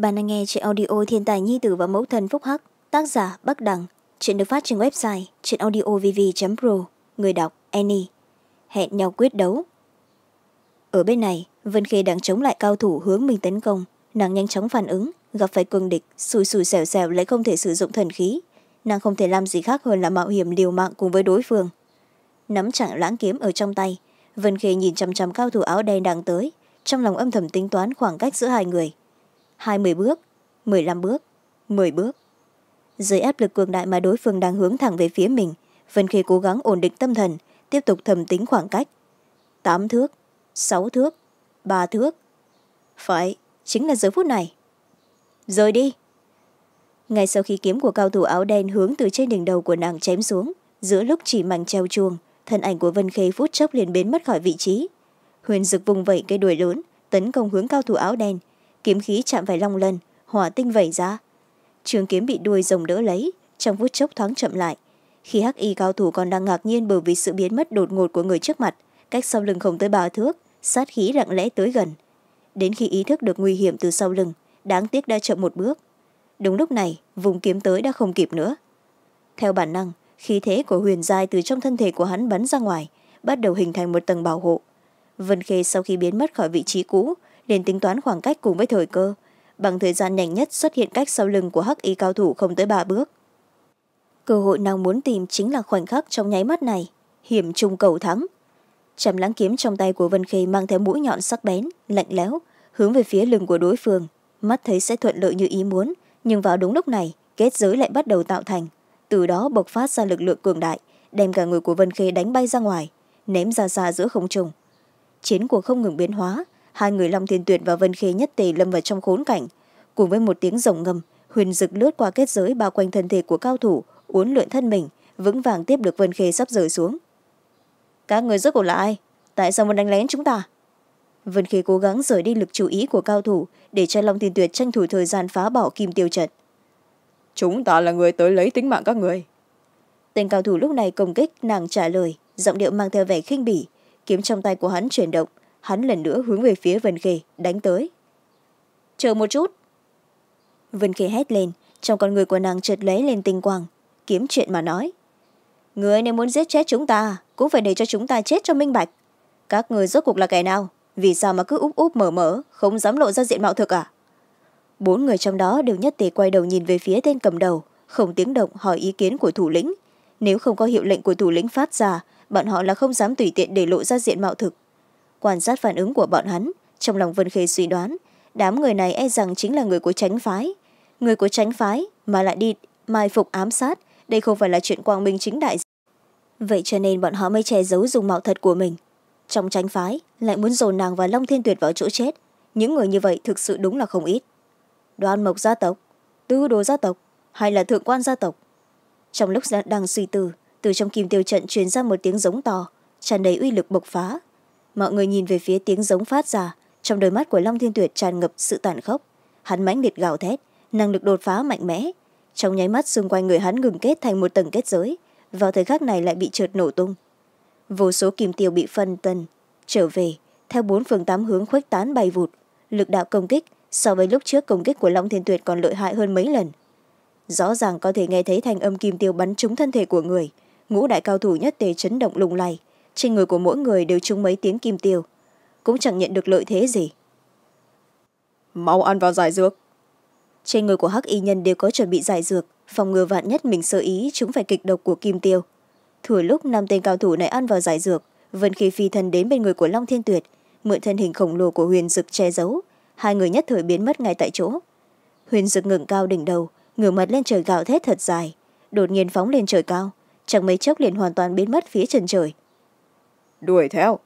Bạn đang nghe trên audio Thiên tài Nhi Tử và Mẫu Thần Phúc Hắc, tác giả Bắc Đẳng. Chuyện được phát trên website chuyện audiovv.pro, người đọc Annie. Hẹn nhau quyết đấu. Ở bên này, Vân Khê đang chống lại cao thủ hướng mình tấn công. Nàng nhanh chóng phản ứng, gặp phải cường địch, sùi sùi xẻo xẻo lại không thể sử dụng thần khí. Nàng không thể làm gì khác hơn là mạo hiểm liều mạng cùng với đối phương. Nắm chẳng lãng kiếm ở trong tay, Vân Khê nhìn chằm chằm cao thủ áo đen đang tới, trong lòng âm thầm tính toán khoảng cách giữa hai người hai mươi bước m ộ ư ơ i năm bước m ộ ư ơ i bước dưới áp lực cường đại mà đối phương đang hướng thẳng về phía mình vân khê cố gắng ổn định tâm thần tiếp tục thầm tính khoảng cách tám thước sáu thước ba thước phải chính là giờ phút này rời đi ngay sau khi kiếm của cao thủ áo đen hướng từ trên đỉnh đầu của nàng chém xuống giữa lúc chỉ mảnh treo chuồng, thân ảnh của vân khê phút chốc liền biến mất khỏi vị trí huyền dực vùng vẩy cây đuổi lớn tấn công hướng cao thủ áo đen kiếm khí chạm phải long lần hỏa tinh vẩy ra trường kiếm bị đuôi rồng đỡ lấy trong phút chốc thoáng chậm lại khi hắc y cao thủ còn đang ngạc nhiên bởi vì sự biến mất đột ngột của người trước mặt cách sau lưng không tới ba thước sát khí lặng lẽ tới gần đến khi ý thức được nguy hiểm từ sau lưng đáng tiếc đã chậm một bước đúng lúc này vùng kiếm tới đã không kịp nữa theo bản năng khí thế của huyền giai từ trong thân thể của hắn bắn ra ngoài bắt đầu hình thành một tầng bảo hộ vân khê sau khi biến mất khỏi vị trí cũ liền tính toán khoảng cách cùng với thời cơ bằng thời gian nhanh nhất xuất hiện cách sau lưng của hắc y cao thủ không tới ba bước cơ hội nàng muốn tìm chính là khoảnh khắc trong nháy mắt này hiểm trung cầu thắng trầm lãng kiếm trong tay của vân khê mang theo mũi nhọn sắc bén lạnh lẽo hướng về phía lưng của đối phương mắt thấy sẽ thuận lợi như ý muốn nhưng vào đúng lúc này kết giới lại bắt đầu tạo thành từ đó bộc phát ra lực lượng cường đại đem cả người của vân khê đánh bay ra ngoài ném ra xa giữa không trung chiến cuộc không ngừng biến hóa hai người long thiên tuyệt và vân khê nhất tề lâm vào trong khốn cảnh cùng với một tiếng rồng ngầm huyền rực lướt qua kết giới bao quanh thân thể của cao thủ uốn lượn thân mình vững vàng tiếp được vân khê sắp rời xuống các người rốt cuộc là ai tại sao muốn đánh lén chúng ta vân khê cố gắng rời đi lực chú ý của cao thủ để cho long thiên tuyệt tranh thủ thời gian phá bỏ kim tiêu trận chúng ta là người tới lấy tính mạng các người tên cao thủ lúc này công kích nàng trả lời giọng điệu mang theo vẻ khinh bỉ kiếm trong tay của hắn chuyển động hắn lần nữa hướng về phía vân khê đánh tới chờ một chút vân khê hét lên trong con người của nàng chợt lấy lên tinh quang kiếm chuyện mà nói người này muốn giết chết chúng ta cũng phải để cho chúng ta chết cho minh bạch các người rốt cuộc là kẻ nào vì sao mà cứ úp úp mở mở không dám lộ ra diện mạo thực à bốn người trong đó đều nhất tề quay đầu nhìn về phía tên cầm đầu không tiếng động hỏi ý kiến của thủ lĩnh nếu không có hiệu lệnh của thủ lĩnh phát ra bọn họ là không dám tùy tiện để lộ ra diện mạo thực quan sát phản ứng của bọn hắn trong lòng vân khê suy đoán đám người này e rằng chính là người của tránh phái người của tránh phái mà lại đi mai phục ám sát đây không phải là chuyện quang minh chính đại vậy cho nên bọn họ mới che giấu dùng mạo thật của mình trong tránh phái lại muốn dồn nàng và long thiên tuyệt vào chỗ chết những người như vậy thực sự đúng là không ít đoan mộc gia tộc tư đồ gia tộc hay là thượng quan gia tộc trong lúc đang suy tư từ trong kim tiêu trận truyền ra một tiếng giống to tràn đầy uy lực bộc phá mọi người nhìn về phía tiếng giống phát ra trong đôi mắt của long thiên tuyệt tràn ngập sự tàn khốc hắn mãnh liệt gào thét năng lực đột phá mạnh mẽ trong nháy mắt xung quanh người hắn ngừng kết thành một tầng kết giới vào thời khắc này lại bị trượt nổ tung vô số kìm tiêu bị phân tần trở về theo bốn phường tám hướng khuếch tán bay vụt lực đạo công kích so với lúc trước công kích của long thiên tuyệt còn lợi hại hơn mấy lần rõ ràng có thể nghe thấy thanh âm kim tiêu bắn trúng thân thể của người ngũ đại cao thủ nhất tề chấn động lùng lầy trên người của mỗi người đều trúng mấy tiếng kim tiêu cũng chẳng nhận được lợi thế gì mau ăn vào giải dược trên người của hắc y nhân đều có chuẩn bị giải dược phòng ngừa vạn nhất mình sơ ý chúng phải kịch độc của kim tiêu thừa lúc năm tên cao thủ này ăn vào giải dược vân khi phi thân đến bên người của long thiên tuyệt mượn thân hình khổng lồ của huyền dực che giấu hai người nhất thời biến mất ngay tại chỗ huyền dực ngừng cao đỉnh đầu ngửa mặt lên trời gạo thét thật dài đột nhiên phóng lên trời cao chẳng mấy chốc liền hoàn toàn biến mất phía chân trời đuổi theo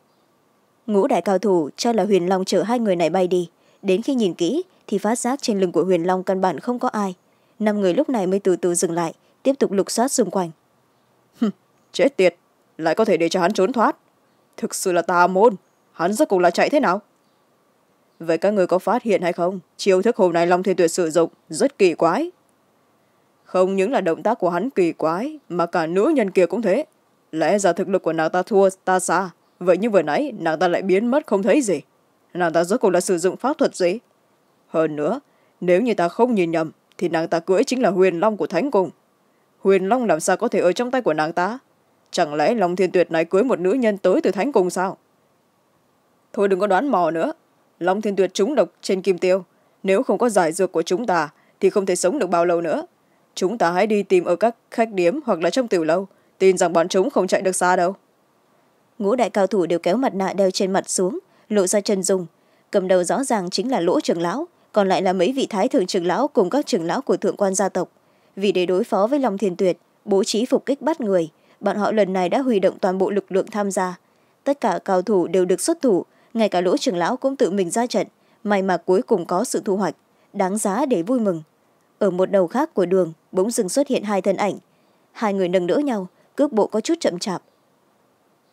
ngũ đại cao thủ cho là huyền long chở hai người này bay đi đến khi nhìn kỹ thì phát giác trên lưng của huyền long căn bản không có ai năm người lúc này mới từ từ dừng lại tiếp tục lục soát xung quanh chết tiệt lại có thể để cho hắn trốn thoát thực sự là tà môn hắn rất cuộc là chạy thế nào vậy các người có phát hiện hay không chiêu thức hồ này long thiên tuyệt sử dụng rất kỳ quái không những là động tác của hắn kỳ quái mà cả nữ nhân kia cũng thế lẽ ra thực lực của nàng ta thua ta xa vậy nhưng vừa nãy nàng ta lại biến mất không thấy gì nàng ta rốt cuộc là sử dụng pháp thuật gì hơn nữa nếu như ta không nhìn nhầm thì nàng ta cưỡi chính là huyền long của thánh cùng huyền long làm sao có thể ở trong tay của nàng ta chẳng lẽ long thiên tuyệt này cưới một nữ nhân tới từ thánh cùng sao thôi đừng có đoán mò nữa long thiên tuyệt trúng độc trên kim tiêu nếu không có giải dược của chúng ta thì không thể sống được bao lâu nữa chúng ta hãy đi tìm ở các khách điếm hoặc là trong tiểu lâu tin rằng bọn chúng không chạy được xa đâu ngũ đại cao thủ đều kéo mặt nạ đeo trên mặt xuống lộ ra chân dùng cầm đầu rõ ràng chính là lỗ trưởng lão còn lại là mấy vị thái thượng trưởng lão cùng các trưởng lão của thượng quan gia tộc vì để đối phó với long thiền tuyệt bố trí phục kích bắt người bọn họ lần này đã huy động toàn bộ lực lượng tham gia tất cả cao thủ đều được xuất thủ ngay cả lỗ trưởng lão cũng tự mình ra trận may mà cuối cùng có sự thu hoạch đáng giá để vui mừng ở một đầu khác của đường bỗng dưng xuất hiện hai thân ảnh hai người nâng đỡ nhau cước bộ có chút chậm chạp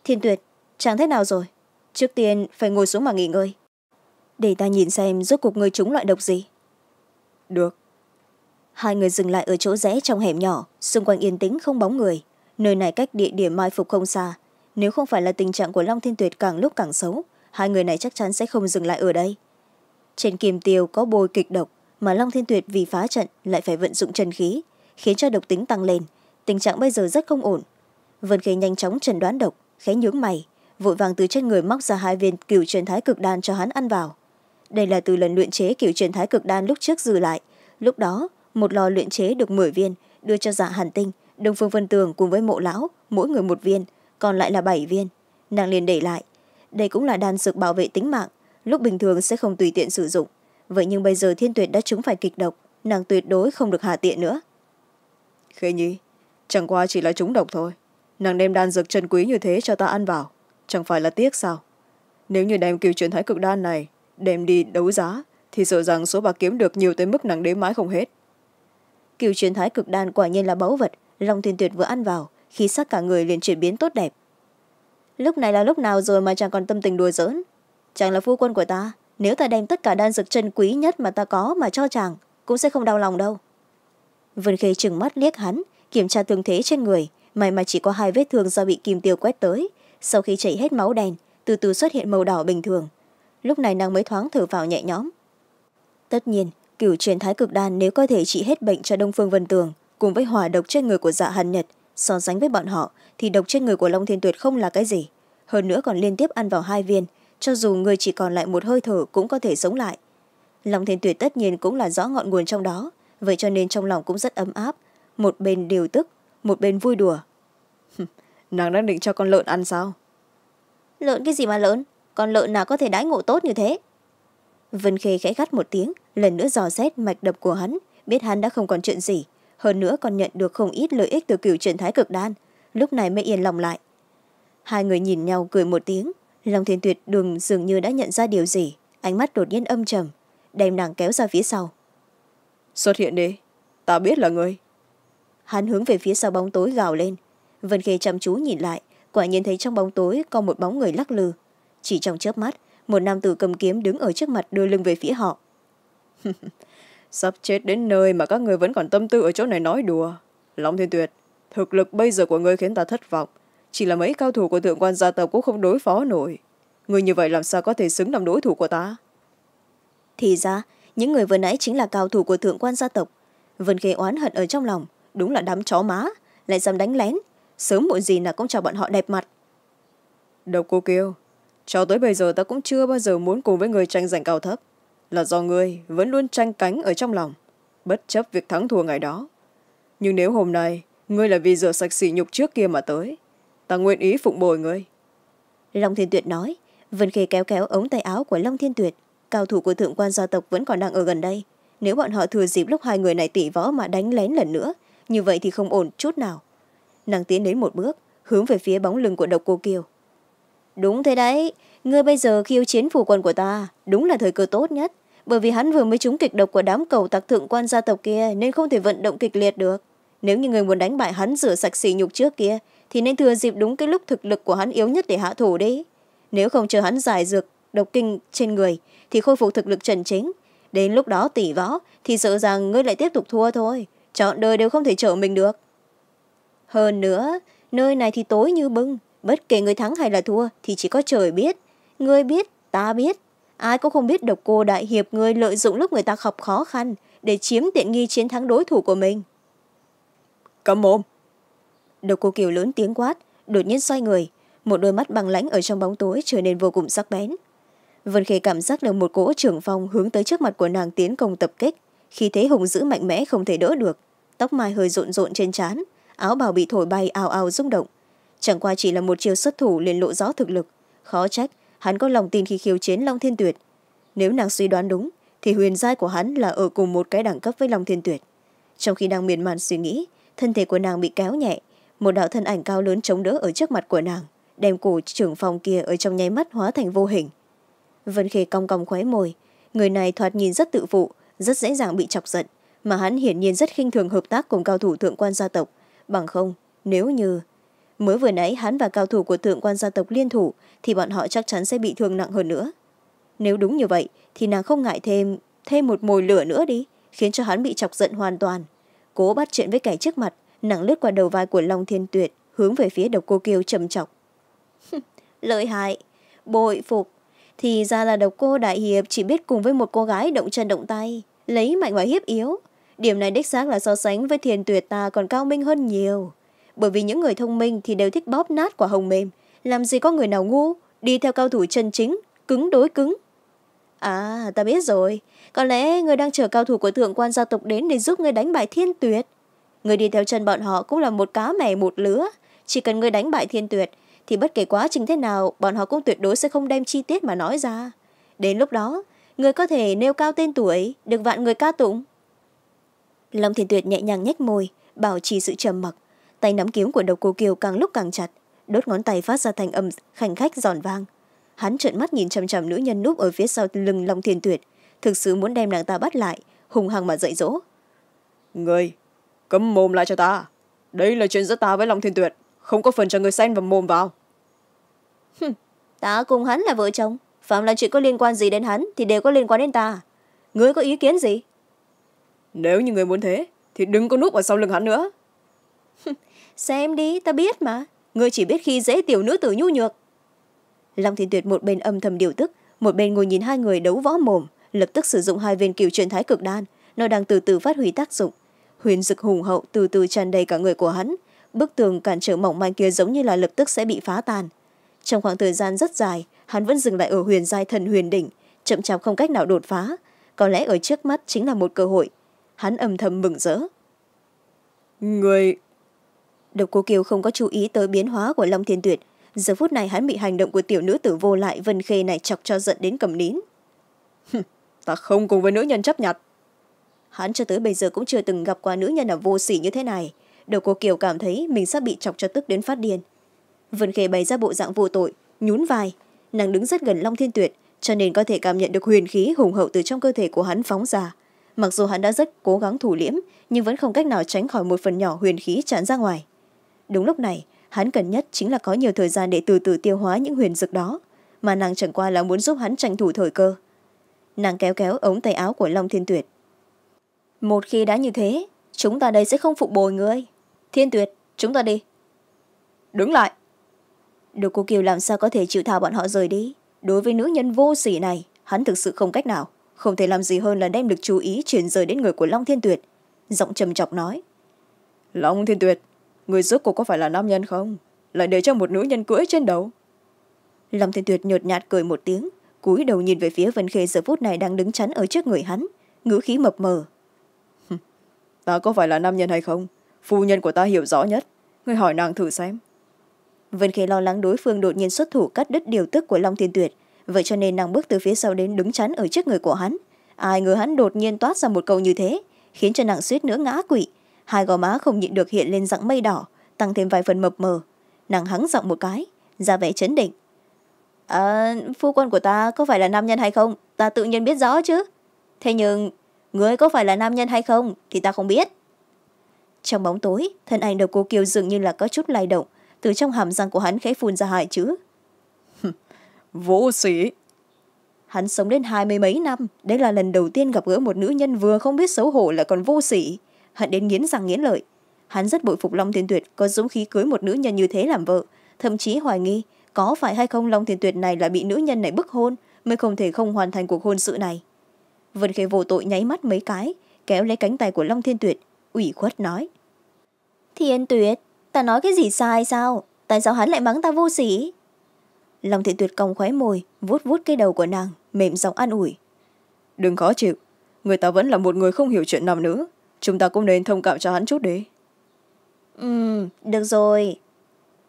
thiên tuyệt chàng thế nào rồi trước tiên phải ngồi xuống mà nghỉ ngơi để ta nhìn xem rốt cuộc người chúng loại độc gì được hai người dừng lại ở chỗ rẽ trong hẻm nhỏ xung quanh yên tĩnh không bóng người nơi này cách địa điểm mai phục không xa nếu không phải là tình trạng của long thiên tuyệt càng lúc càng xấu hai người này chắc chắn sẽ không dừng lại ở đây trên kiềm tiêu có bôi kịch độc mà long thiên tuyệt vì phá trận lại phải vận dụng chân khí khiến cho độc tính tăng lên tình trạng bây giờ rất không ổn vân khê nhanh chóng trần đoán độc khé nhướng mày vội vàng từ trên người móc ra hai viên cửu truyền thái cực đan cho hắn ăn vào đây là từ lần luyện chế cửu truyền thái cực đan lúc trước dư lại lúc đó một lò luyện chế được m viên đưa cho dạ hàn tinh đông phương vân tường cùng với mộ lão mỗi người một viên còn lại là bảy viên nàng liền để lại đây cũng là đan dược bảo vệ tính mạng lúc bình thường sẽ không tùy tiện sử dụng vậy nhưng bây giờ thiên tuyệt đã trúng phải kịch độc nàng tuyệt đối không được hạ tiện nữa khê nhi chẳng qua chỉ là trúng độc thôi nàng đem đan dược trần quý như thế cho ta ăn vào chẳng phải là tiếc sao nếu như đem kiều truyền thái cực đan này đem đi đấu giá thì sợ rằng số bạc kiếm được nhiều tới mức nàng đếm mãi không hết kiều truyền thái cực đan quả nhiên là báu vật long thiên tuyệt vừa ăn vào khí sắc cả người liền chuyển biến tốt đẹp lúc này là lúc nào rồi mà chàng còn tâm tình đùa giỡn chàng là phu quân của ta nếu ta đem tất cả đan dược chân quý nhất mà ta có mà cho chàng cũng sẽ không đau lòng đâu vân khê trừng mắt liếc hắn kiểm tra tương thế trên người may mà chỉ có hai vết thương do bị kim tiêu quét tới sau khi chảy hết máu đen từ từ xuất hiện màu đỏ bình thường lúc này nàng mới thoáng thở vào nhẹ nhõm tất nhiên cửu truyền thái cực đan nếu có thể trị hết bệnh cho đông phương vân tường cùng với hỏa độc trên người của dạ hàn nhật so sánh với bọn họ thì độc trên người của long thiên tuyệt không là cái gì hơn nữa còn liên tiếp ăn vào hai viên cho dù người chỉ còn lại một hơi thở cũng có thể sống lại long thiên tuyệt tất nhiên cũng là rõ ngọn nguồn trong đó vậy cho nên trong lòng cũng rất ấm áp một bên đều tức một bên vui đùa nàng đang định cho con lợn ăn sao lợn cái gì mà lợn con lợn nào có thể đãi ngộ tốt như thế vân khê khẽ gắt một tiếng lần nữa dò xét mạch đập của hắn biết hắn đã không còn chuyện gì hơn nữa còn nhận được không ít lợi ích từ cửu truyện thái cực đan lúc này mới yên lòng lại hai người nhìn nhau cười một tiếng long thiên tuyệt đường dường như đã nhận ra điều gì ánh mắt đột nhiên âm trầm đem nàng kéo ra phía sau xuất hiện đi ta biết là người hắn hướng về phía sau bóng tối gào lên vân khê chăm chú nhìn lại quả nhiên thấy trong bóng tối có một bóng người lắc lư chỉ trong chớp mắt một nam tử cầm kiếm đứng ở trước mặt đưa lưng về phía họ sắp chết đến nơi mà các người vẫn còn tâm tư ở chỗ này nói đùa long thiên tuyệt thực lực bây giờ của ngươi khiến ta thất vọng chỉ là mấy cao thủ của thượng quan gia tộc cũng không đối phó nổi người như vậy làm sao có thể xứng làm đối thủ của ta thì ra những người vừa nãy chính là cao thủ của thượng quan gia tộc vân khê oán hận ở trong lòng đúng là đám chó má lại dám đánh lén sớm muộn gì là cũng cho bọn họ đẹp mặt độc cô kêu, cho tới bây giờ ta cũng chưa bao giờ muốn cùng với người tranh giành cao thấp là do người vẫn luôn tranh cánh ở trong lòng bất chấp việc thắng thua ngày đó nhưng nếu hôm nay ngươi là vì rửa sạch sỉ nhục trước kia mà tới ta nguyện ý phụng bồi ngươi long thiên tuyệt nói vân khê kéo kéo ống tay áo của long thiên tuyệt cao thủ của thượng quan gia tộc vẫn còn đang ở gần đây nếu bọn họ thừa dịp lúc hai người này tỉ võ mà đánh lén lần nữa như vậy thì không ổn chút nào nàng tiến đến một bước hướng về phía bóng lưng của độc cô kiều đúng thế đấy ngươi bây giờ khiêu chiến phủ quân của ta đúng là thời cơ tốt nhất bởi vì hắn vừa mới trúng kịch độc của đám cầu tặc thượng quan gia tộc kia nên không thể vận động kịch liệt được nếu như người muốn đánh bại hắn rửa sạch sỉ nhục trước kia thì nên thừa dịp đúng cái lúc thực lực của hắn yếu nhất để hạ thủ đấy. nếu không chờ hắn giải dược độc kinh trên người thì khôi phục thực lực trần chính đến lúc đó tỷ võ thì sợ rằng ngươi lại tiếp tục thua thôi chọn đời đều không thể chở mình được hơn nữa nơi này thì tối như bưng bất kể người thắng hay là thua thì chỉ có trời biết người biết ta biết ai cũng không biết độc cô đại hiệp người lợi dụng lúc người ta học khó khăn để chiếm tiện nghi chiến thắng đối thủ của mình cấm mồm độc cô kiều lớn tiếng quát đột nhiên xoay người một đôi mắt bằng lãnh ở trong bóng tối trở nên vô cùng sắc bén vân khê cảm giác được một cỗ trưởng phong hướng tới trước mặt của nàng tiến công tập kích khi thế hùng dữ mạnh mẽ không thể đỡ được tóc mai hơi rộn rộn trên trán áo bào bị thổi bay ào ào rung động chẳng qua chỉ là một chiều xuất thủ liền lộ rõ thực lực khó trách hắn có lòng tin khi khiêu chiến long thiên tuyệt nếu nàng suy đoán đúng thì huyền giai của hắn là ở cùng một cái đẳng cấp với long thiên tuyệt trong khi đang miền màn suy nghĩ thân thể của nàng bị kéo nhẹ một đạo thân ảnh cao lớn chống đỡ ở trước mặt của nàng đem cổ trưởng phòng kia ở trong nháy mắt hóa thành vô hình vân khê cong cong khóe môi người này thoạt nhìn rất tự phụ rất dễ dàng bị chọc giận mà hắn hiển nhiên rất khinh thường hợp tác cùng cao thủ thượng quan gia tộc bằng không nếu như mới vừa nãy hắn và cao thủ của thượng quan gia tộc liên thủ thì bọn họ chắc chắn sẽ bị thương nặng hơn nữa nếu đúng như vậy thì nàng không ngại thêm thêm một mồi lửa nữa đi khiến cho hắn bị chọc giận hoàn toàn cố bắt chuyện với kẻ trước mặt nàng lướt qua đầu vai của long thiên tuyệt hướng về phía độc cô kiêu trầm chọc lợi hại bội phục thì ra là độc cô đại hiệp chỉ biết cùng với một cô gái động chân động tay lấy mạnh và hiếp yếu điểm này đích xác là so sánh với thiền tuyệt ta còn cao minh hơn nhiều bởi vì những người thông minh thì đều thích bóp nát quả hồng mềm làm gì có người nào ngu đi theo cao thủ chân chính cứng đối cứng à ta biết rồi có lẽ người đang chờ cao thủ của thượng quan gia tộc đến để giúp người đánh bại thiên tuyệt người đi theo chân bọn họ cũng là một cá mẻ một lứa chỉ cần người đánh bại thiên tuyệt thì bất kể quá trình thế nào bọn họ cũng tuyệt đối sẽ không đem chi tiết mà nói ra đến lúc đó người có thể nêu cao tên tuổi được vạn người ca tụng long thiên tuyệt nhẹ nhàng nhếch môi bảo trì sự trầm mặc tay nắm kiếm của độc cô kiều càng lúc càng chặt đốt ngón tay phát ra thành âm khảnh khách giòn vang hắn trợn mắt nhìn chằm chằm nữ nhân núp ở phía sau lưng long thiên tuyệt thực sự muốn đem nàng ta bắt lại hùng hằng mà dạy dỗ người cấm mồm lại cho ta đây là chuyện giữa ta với long thiên tuyệt không có phần cho người xen và mồm vào ta cùng hắn là vợ chồng phạm là chuyện có liên quan gì đến hắn thì đều có liên quan đến ta ngươi có ý kiến gì nếu như người muốn thế thì đừng có núp ở sau lưng hắn nữa xem đi ta biết mà ngươi chỉ biết khi dễ tiểu nữ tử nhu nhược long thiên tuyệt một bên âm thầm điều tức một bên ngồi nhìn hai người đấu võ mồm lập tức sử dụng hai viên cửu truyền thái cực đan nó đang từ từ phát huy tác dụng huyền dực hùng hậu từ từ tràn đầy cả người của hắn bức tường cản trở mỏng manh kia giống như là lập tức sẽ bị phá tan trong khoảng thời gian rất dài hắn vẫn dừng lại ở huyền giai thần huyền đỉnh chậm chạp không cách nào đột phá có lẽ ở trước mắt chính là một cơ hội hắn âm thầm mừng rỡ người độc cô kiều không có chú ý tới biến hóa của long thiên tuyệt giờ phút này hắn bị hành động của tiểu nữ tử vô lại vân khê này chọc cho giận đến cầm nín ta không cùng với nữ nhân chấp nhặt hắn cho tới bây giờ cũng chưa từng gặp qua nữ nhân nào vô sỉ như thế này độc cô kiều cảm thấy mình sắp bị chọc cho tức đến phát điên vân khê bày ra bộ dạng vô tội nhún vai nàng đứng rất gần long thiên tuyệt cho nên có thể cảm nhận được huyền khí hùng hậu từ trong cơ thể của hắn phóng ra mặc dù hắn đã rất cố gắng thủ liễm nhưng vẫn không cách nào tránh khỏi một phần nhỏ huyền khí tràn ra ngoài đúng lúc này hắn cần nhất chính là có nhiều thời gian để từ từ tiêu hóa những huyền dược đó mà nàng chẳng qua là muốn giúp hắn tranh thủ thời cơ nàng kéo kéo ống tay áo của long thiên tuyệt một khi đã như thế chúng ta đây sẽ không phụ bồi người thiên tuyệt chúng ta đi đứng lại được cô kiều làm sao có thể chịu thả bọn họ rời đi đối với nữ nhân vô sỉ này hắn thực sự không cách nào không thể làm gì hơn là đem được chú ý chuyển rời đến người của long thiên tuyệt giọng trầm chọc nói long thiên tuyệt người giúp cô có phải là nam nhân không lại để cho một nữ nhân cưỡi trên đầu long thiên tuyệt nhột nhạt cười một tiếng cúi đầu nhìn về phía vân khê giờ phút này đang đứng chắn ở trước người hắn ngữ khí mập mờ ta có phải là nam nhân hay không phu nhân của ta hiểu rõ nhất người hỏi nàng thử xem vân khê lo lắng đối phương đột nhiên xuất thủ cắt đứt điều tức của long thiên tuyệt vậy cho nên nàng bước từ phía sau đến đứng chắn ở trước người của hắn ai ngờ hắn đột nhiên toát ra một câu như thế khiến cho nàng suýt nữa ngã quỵ hai gò má không nhịn được hiện lên dạng mây đỏ tăng thêm vài phần mập mờ nàng hắng giọng một cái ra vẻ chấn định à, phu quân của ta có phải là nam nhân hay không ta tự nhiên biết rõ chứ thế nhưng người có phải là nam nhân hay không thì ta không biết trong bóng tối thân ảnh đầu cô kiều dường như là có chút lay động từ trong hàm răng của hắn khẽ phun ra hại chứ vô sĩ hắn sống đến hai mươi mấy năm đây là lần đầu tiên gặp gỡ một nữ nhân vừa không biết xấu hổ lại còn vô sĩ hận đến nghiến răng nghiến lợi hắn rất bội phục long thiên tuyệt có dũng khí cưới một nữ nhân như thế làm vợ thậm chí hoài nghi có phải hay không long thiên tuyệt này là bị nữ nhân này bức hôn mới không thể không hoàn thành cuộc hôn sự này vân khê vô tội nháy mắt mấy cái kéo lấy cánh tay của long thiên tuyệt ủy khuất nói thiên tuyệt ta nói cái gì sai sao tại sao hắn lại mắng ta vô sĩ? lòng thị tuyệt còng khóe môi vuốt vuốt cái đầu của nàng mềm giọng an ủi đừng khó chịu người ta vẫn là một người không hiểu chuyện nằm nữa chúng ta cũng nên thông cảm cho hắn chút đấy ừ được rồi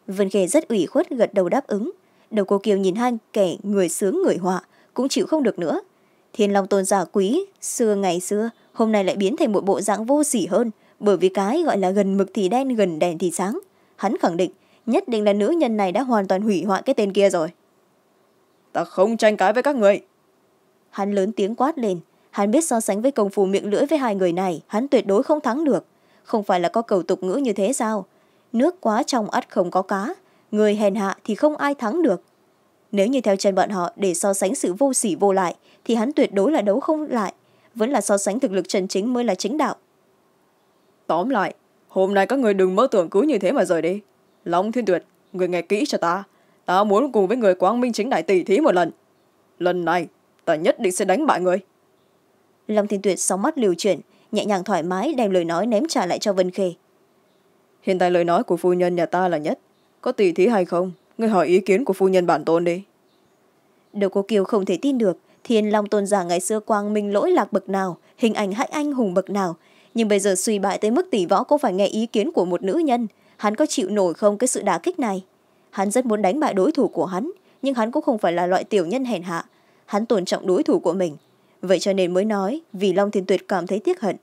vân khê rất ủy khuất gật đầu đáp ứng đầu cô kiều nhìn hai kẻ người sướng người họa cũng chịu không được nữa thiên long tôn giả quý xưa ngày xưa hôm nay lại biến thành một bộ dạng vô sỉ hơn bởi vì cái gọi là gần mực thì đen gần đèn thì sáng hắn khẳng định nhất định là nữ nhân này đã hoàn toàn hủy hoại cái tên kia rồi ta không tranh cãi với các người hắn lớn tiếng quát lên hắn biết so sánh với công phu miệng lưỡi với hai người này hắn tuyệt đối không thắng được không phải là có cầu tục ngữ như thế sao nước quá trong ắt không có cá người hèn hạ thì không ai thắng được nếu như theo chân bọn họ để so sánh sự vô sỉ vô lại thì hắn tuyệt đối là đấu không lại vẫn là so sánh thực lực chân chính mới là chính đạo tóm lại hôm nay các người đừng mơ tưởng cứ như thế mà rời đi long thiên tuyệt người nghe kỹ cho ta ta muốn cùng với người quang minh chính đại tỷ thí một lần lần này ta nhất định sẽ đánh bại người long thiên tuyệt sóng mắt liều chuyển nhẹ nhàng thoải mái đem lời nói ném trả lại cho vân khê hiện tại lời nói của phu nhân nhà ta là nhất có tỷ thí hay không người hỏi ý kiến của phu nhân bản tôn đi đầu cô kiều không thể tin được thiên long tôn giả ngày xưa quang minh lỗi lạc bậc nào hình ảnh hãnh anh hùng bậc nào nhưng bây giờ suy bại tới mức tỷ võ cũng phải nghe ý kiến của một nữ nhân hắn có chịu nổi không cái sự đả kích này hắn rất muốn đánh bại đối thủ của hắn nhưng hắn cũng không phải là loại tiểu nhân hèn hạ hắn tôn trọng đối thủ của mình vậy cho nên mới nói vì long thiên tuyệt cảm thấy tiếc hận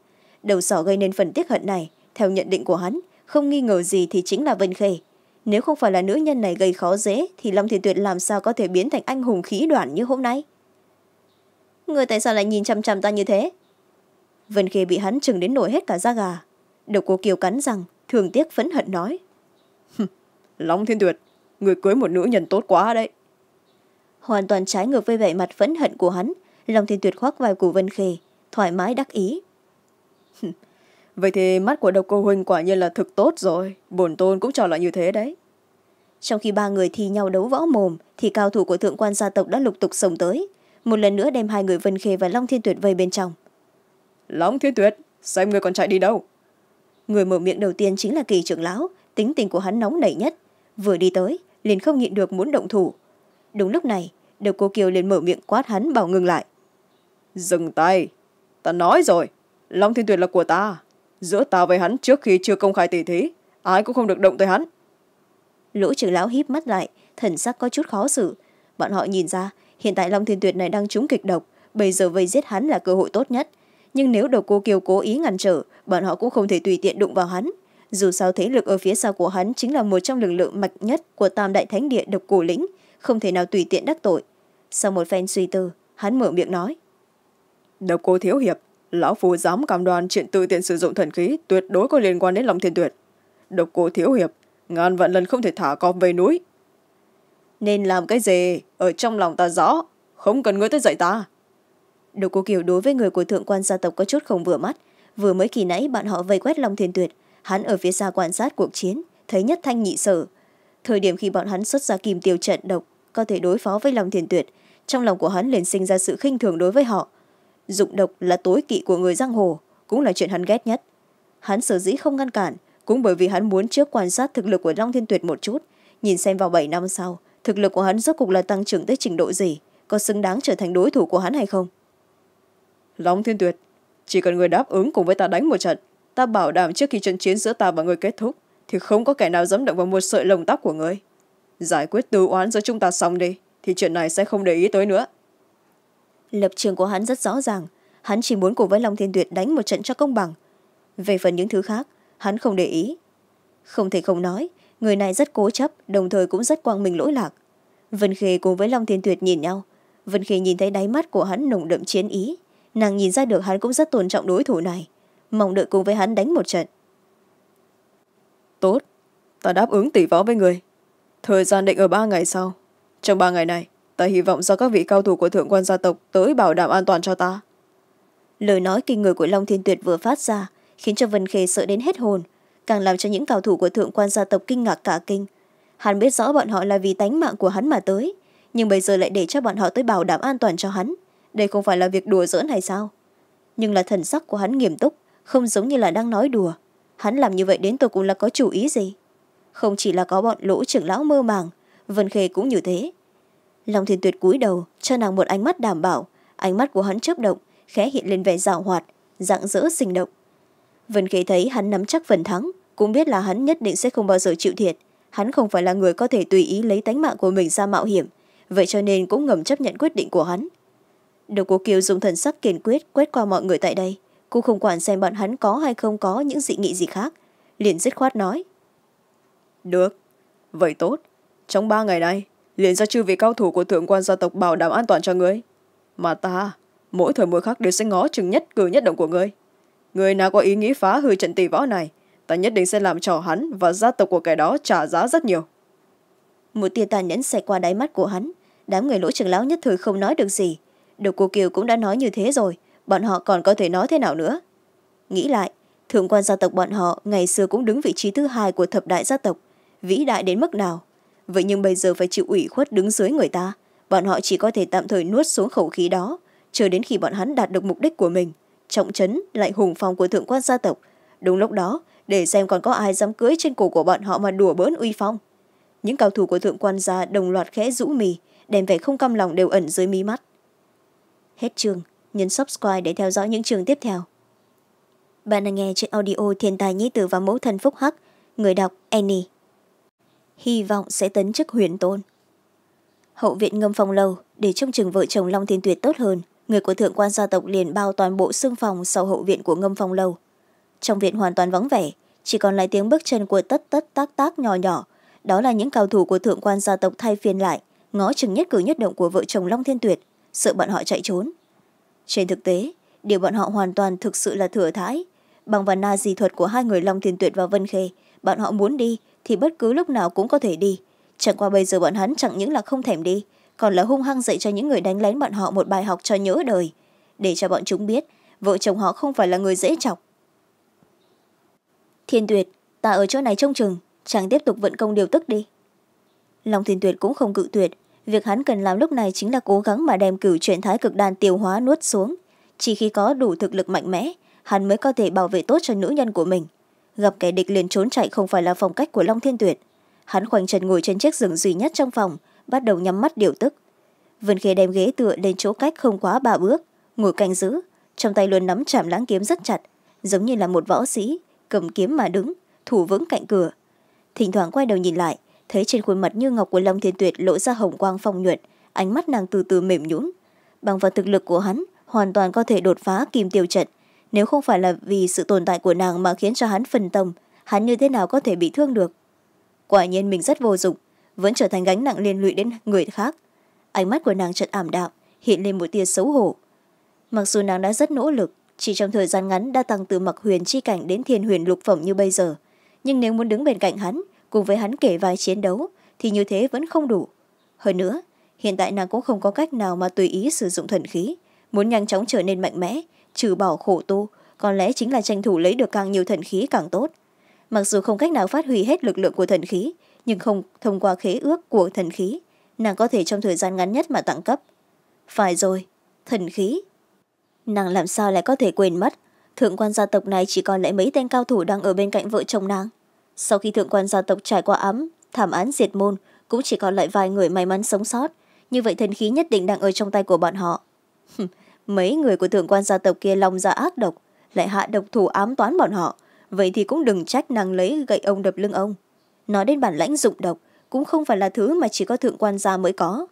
đầu sỏ gây nên phần tiếc hận này theo nhận định của hắn không nghi ngờ gì thì chính là vân khê nếu không phải là nữ nhân này gây khó dễ thì long thiên tuyệt làm sao có thể biến thành anh hùng khí đoạn như hôm nay người tại sao lại nhìn chăm chăm ta như thế vân khê bị hắn chừng đến nổi hết cả da gà độc cô kiều cắn rằng thường tiếc phẫn hận nói long thiên tuyệt người cưới một nữ nhân tốt quá đấy hoàn toàn trái ngược với vẻ mặt phẫn hận của hắn long thiên tuyệt khoác vai của vân khê thoải mái đắc ý vậy thì mắt của độc cô huynh quả nhiên là thực tốt rồi bổn tôn cũng cho là như thế đấy trong khi ba người thi nhau đấu võ mồm thì cao thủ của thượng quan gia tộc đã lục tục sống tới một lần nữa đem hai người vân khê và long thiên tuyệt vây bên trong Lóng thiên tuyệt, xem người còn chạy đi đâu. Người mở miệng đầu tiên chính là kỳ trưởng lão, tính tình của hắn nóng nảy nhất. Vừa đi tới, liền không nhịn được muốn động thủ. Đúng lúc này, được cô Kiều liền mở miệng quát hắn bảo ngừng lại. Dừng tay, ta nói rồi, Long Thiên Tuyệt là của ta. Giữa ta với hắn trước khi chưa công khai tỷ thí, ai cũng không được động tới hắn. Lũ trưởng lão híp mắt lại, thần sắc có chút khó xử. Bọn họ nhìn ra, hiện tại Long Thiên Tuyệt này đang trúng kịch độc, bây giờ vây giết hắn là cơ hội tốt nhất nhưng nếu độc cô kiều cố ý ngăn trở bọn họ cũng không thể tùy tiện đụng vào hắn dù sao thế lực ở phía sau của hắn chính là một trong lực lượng mạnh nhất của tam đại thánh địa độc cổ lĩnh không thể nào tùy tiện đắc tội sau một phen suy tư hắn mở miệng nói độc cô thiếu hiệp lão phù dám cam đoan chuyện tự tiện sử dụng thần khí tuyệt đối có liên quan đến lòng thiên tuyệt độc cô thiếu hiệp ngàn vạn lần không thể thả cọp về núi nên làm cái gì ở trong lòng ta rõ không cần ngươi tới dạy ta độc cô kiều đối với người của thượng quan gia tộc có chút không vừa mắt vừa mới kỳ nãy bạn họ vây quét long thiên tuyệt hắn ở phía xa quan sát cuộc chiến thấy nhất thanh nhị sở thời điểm khi bọn hắn xuất ra kìm tiêu trận độc có thể đối phó với long thiên tuyệt trong lòng của hắn liền sinh ra sự khinh thường đối với họ dụng độc là tối kỵ của người giang hồ cũng là chuyện hắn ghét nhất hắn sở dĩ không ngăn cản cũng bởi vì hắn muốn trước quan sát thực lực của long thiên tuyệt một chút nhìn xem vào bảy năm sau thực lực của hắn rốt cục là tăng trưởng tới trình độ gì có xứng đáng trở thành đối thủ của hắn hay không long thiên tuyệt chỉ cần người đáp ứng cùng với ta đánh một trận ta bảo đảm trước khi trận chiến giữa ta và người kết thúc thì không có kẻ nào dám động vào một sợi lồng tóc của người giải quyết tư oán giữa chúng ta xong đi thì chuyện này sẽ không để ý tới nữa lập trường của hắn rất rõ ràng hắn chỉ muốn cùng với long thiên tuyệt đánh một trận cho công bằng về phần những thứ khác hắn không để ý không thể không nói người này rất cố chấp đồng thời cũng rất quang minh lỗi lạc vân khê cùng với long thiên tuyệt nhìn nhau vân khê nhìn thấy đáy mắt của hắn nồng đậm chiến ý nàng nhìn ra được hắn cũng rất tôn trọng đối thủ này mong đợi cùng với hắn đánh một trận tốt ta đáp ứng tỷ võ với người thời gian định ở ba ngày sau trong ba ngày này ta hy vọng do các vị cao thủ của thượng quan gia tộc tới bảo đảm an toàn cho ta lời nói kinh người của long thiên tuyệt vừa phát ra khiến cho vân khê sợ đến hết hồn càng làm cho những cao thủ của thượng quan gia tộc kinh ngạc cả kinh hắn biết rõ bọn họ là vì tánh mạng của hắn mà tới nhưng bây giờ lại để cho bọn họ tới bảo đảm an toàn cho hắn đây không phải là việc đùa giỡn hay sao nhưng là thần sắc của hắn nghiêm túc không giống như là đang nói đùa hắn làm như vậy đến tôi cũng là có chủ ý gì không chỉ là có bọn lỗ trưởng lão mơ màng vân khê cũng như thế long thiên tuyệt cúi đầu cho nàng một ánh mắt đảm bảo ánh mắt của hắn chớp động khẽ hiện lên vẻ rào hoạt rạng rỡ sinh động vân khê thấy hắn nắm chắc phần thắng cũng biết là hắn nhất định sẽ không bao giờ chịu thiệt hắn không phải là người có thể tùy ý lấy tánh mạng của mình ra mạo hiểm vậy cho nên cũng ngầm chấp nhận quyết định của hắn Đầu cô Kiều dùng thần sắc kiên quyết quét qua mọi người tại đây. Cô không quản xem bọn hắn có hay không có những dị nghị gì khác. Liền dứt khoát nói. Được. Vậy tốt. Trong ba ngày này, liền ra chư vị cao thủ của thượng quan gia tộc bảo đảm an toàn cho ngươi. Mà ta, mỗi thời mỗi khắc đều sẽ ngó chừng nhất cử nhất động của ngươi. Người nào có ý nghĩ phá hư trận tỷ võ này, ta nhất định sẽ làm trò hắn và gia tộc của kẻ đó trả giá rất nhiều. Một tia tàn nhẫn xẹt qua đáy mắt của hắn, đám người lỗ trưởng lão nhất thời không nói được gì được cô kiều cũng đã nói như thế rồi bọn họ còn có thể nói thế nào nữa nghĩ lại thượng quan gia tộc bọn họ ngày xưa cũng đứng vị trí thứ hai của thập đại gia tộc vĩ đại đến mức nào vậy nhưng bây giờ phải chịu ủy khuất đứng dưới người ta bọn họ chỉ có thể tạm thời nuốt xuống khẩu khí đó chờ đến khi bọn hắn đạt được mục đích của mình trọng trấn lại hùng phong của thượng quan gia tộc đúng lúc đó để xem còn có ai dám cưới trên cổ của bọn họ mà đùa bỡn uy phong những cao thủ của thượng quan gia đồng loạt khẽ rũ mì đem vẻ không căm lòng đều ẩn dưới mí mắt hết chương nhấn subscribe để theo dõi những chương tiếp theo bạn đang nghe trên audio thiên tài nhí tử và mẫu thần phúc hắc người đọc annie hy vọng sẽ tấn chức huyền tôn hậu viện ngâm phòng lâu để trông chừng vợ chồng long thiên tuyệt tốt hơn người của thượng quan gia tộc liền bao toàn bộ xương phòng sau hậu viện của ngâm phòng lâu trong viện hoàn toàn vắng vẻ chỉ còn lại tiếng bước chân của tất tất tác tác nhỏ nhỏ đó là những cao thủ của thượng quan gia tộc thay phiên lại ngó chừng nhất cử nhất động của vợ chồng long thiên tuyệt sợ bọn họ chạy trốn trên thực tế điều bọn họ hoàn toàn thực sự là thừa thãi bằng và na di thuật của hai người long thiên tuyệt và vân khê bọn họ muốn đi thì bất cứ lúc nào cũng có thể đi chẳng qua bây giờ bọn hắn chẳng những là không thèm đi còn là hung hăng dạy cho những người đánh lén bọn họ một bài học cho nhớ đời để cho bọn chúng biết vợ chồng họ không phải là người dễ chọc thiên tuyệt ta ở chỗ này trông chừng chàng tiếp tục vận công điều tức đi long thiên tuyệt cũng không cự tuyệt việc hắn cần làm lúc này chính là cố gắng mà đem cửu chuyện thái cực đan tiêu hóa nuốt xuống chỉ khi có đủ thực lực mạnh mẽ hắn mới có thể bảo vệ tốt cho nữ nhân của mình gặp kẻ địch liền trốn chạy không phải là phong cách của long thiên tuyệt hắn khoanh chân ngồi trên chiếc giường duy nhất trong phòng bắt đầu nhắm mắt điều tức Vân khê đem ghế tựa lên chỗ cách không quá ba bước ngồi canh giữ trong tay luôn nắm chạm lãng kiếm rất chặt giống như là một võ sĩ cầm kiếm mà đứng thủ vững cạnh cửa thỉnh thoảng quay đầu nhìn lại thấy trên khuôn mặt như ngọc của long thiên tuyệt lộ ra hồng quang phong nhuận ánh mắt nàng từ từ mềm nhũn bằng vào thực lực của hắn hoàn toàn có thể đột phá kim tiêu trận nếu không phải là vì sự tồn tại của nàng mà khiến cho hắn phân tâm hắn như thế nào có thể bị thương được quả nhiên mình rất vô dụng vẫn trở thành gánh nặng liên lụy đến người khác ánh mắt của nàng chợt ảm đạm hiện lên một tia xấu hổ mặc dù nàng đã rất nỗ lực chỉ trong thời gian ngắn đã tăng từ mặc huyền chi cảnh đến thiên huyền lục phẩm như bây giờ nhưng nếu muốn đứng bên cạnh hắn cùng với hắn kể vài chiến đấu thì như thế vẫn không đủ hơn nữa hiện tại nàng cũng không có cách nào mà tùy ý sử dụng thần khí muốn nhanh chóng trở nên mạnh mẽ trừ bỏ khổ tu có lẽ chính là tranh thủ lấy được càng nhiều thần khí càng tốt mặc dù không cách nào phát huy hết lực lượng của thần khí nhưng không thông qua khế ước của thần khí nàng có thể trong thời gian ngắn nhất mà tặng cấp phải rồi thần khí nàng làm sao lại có thể quên mất thượng quan gia tộc này chỉ còn lại mấy tên cao thủ đang ở bên cạnh vợ chồng nàng sau khi thượng quan gia tộc trải qua ám thảm án diệt môn cũng chỉ còn lại vài người may mắn sống sót như vậy thần khí nhất định đang ở trong tay của bọn họ mấy người của thượng quan gia tộc kia lòng ra dạ ác độc lại hạ độc thủ ám toán bọn họ vậy thì cũng đừng trách năng lấy gậy ông đập lưng ông nói đến bản lãnh dụng độc cũng không phải là thứ mà chỉ có thượng quan gia mới có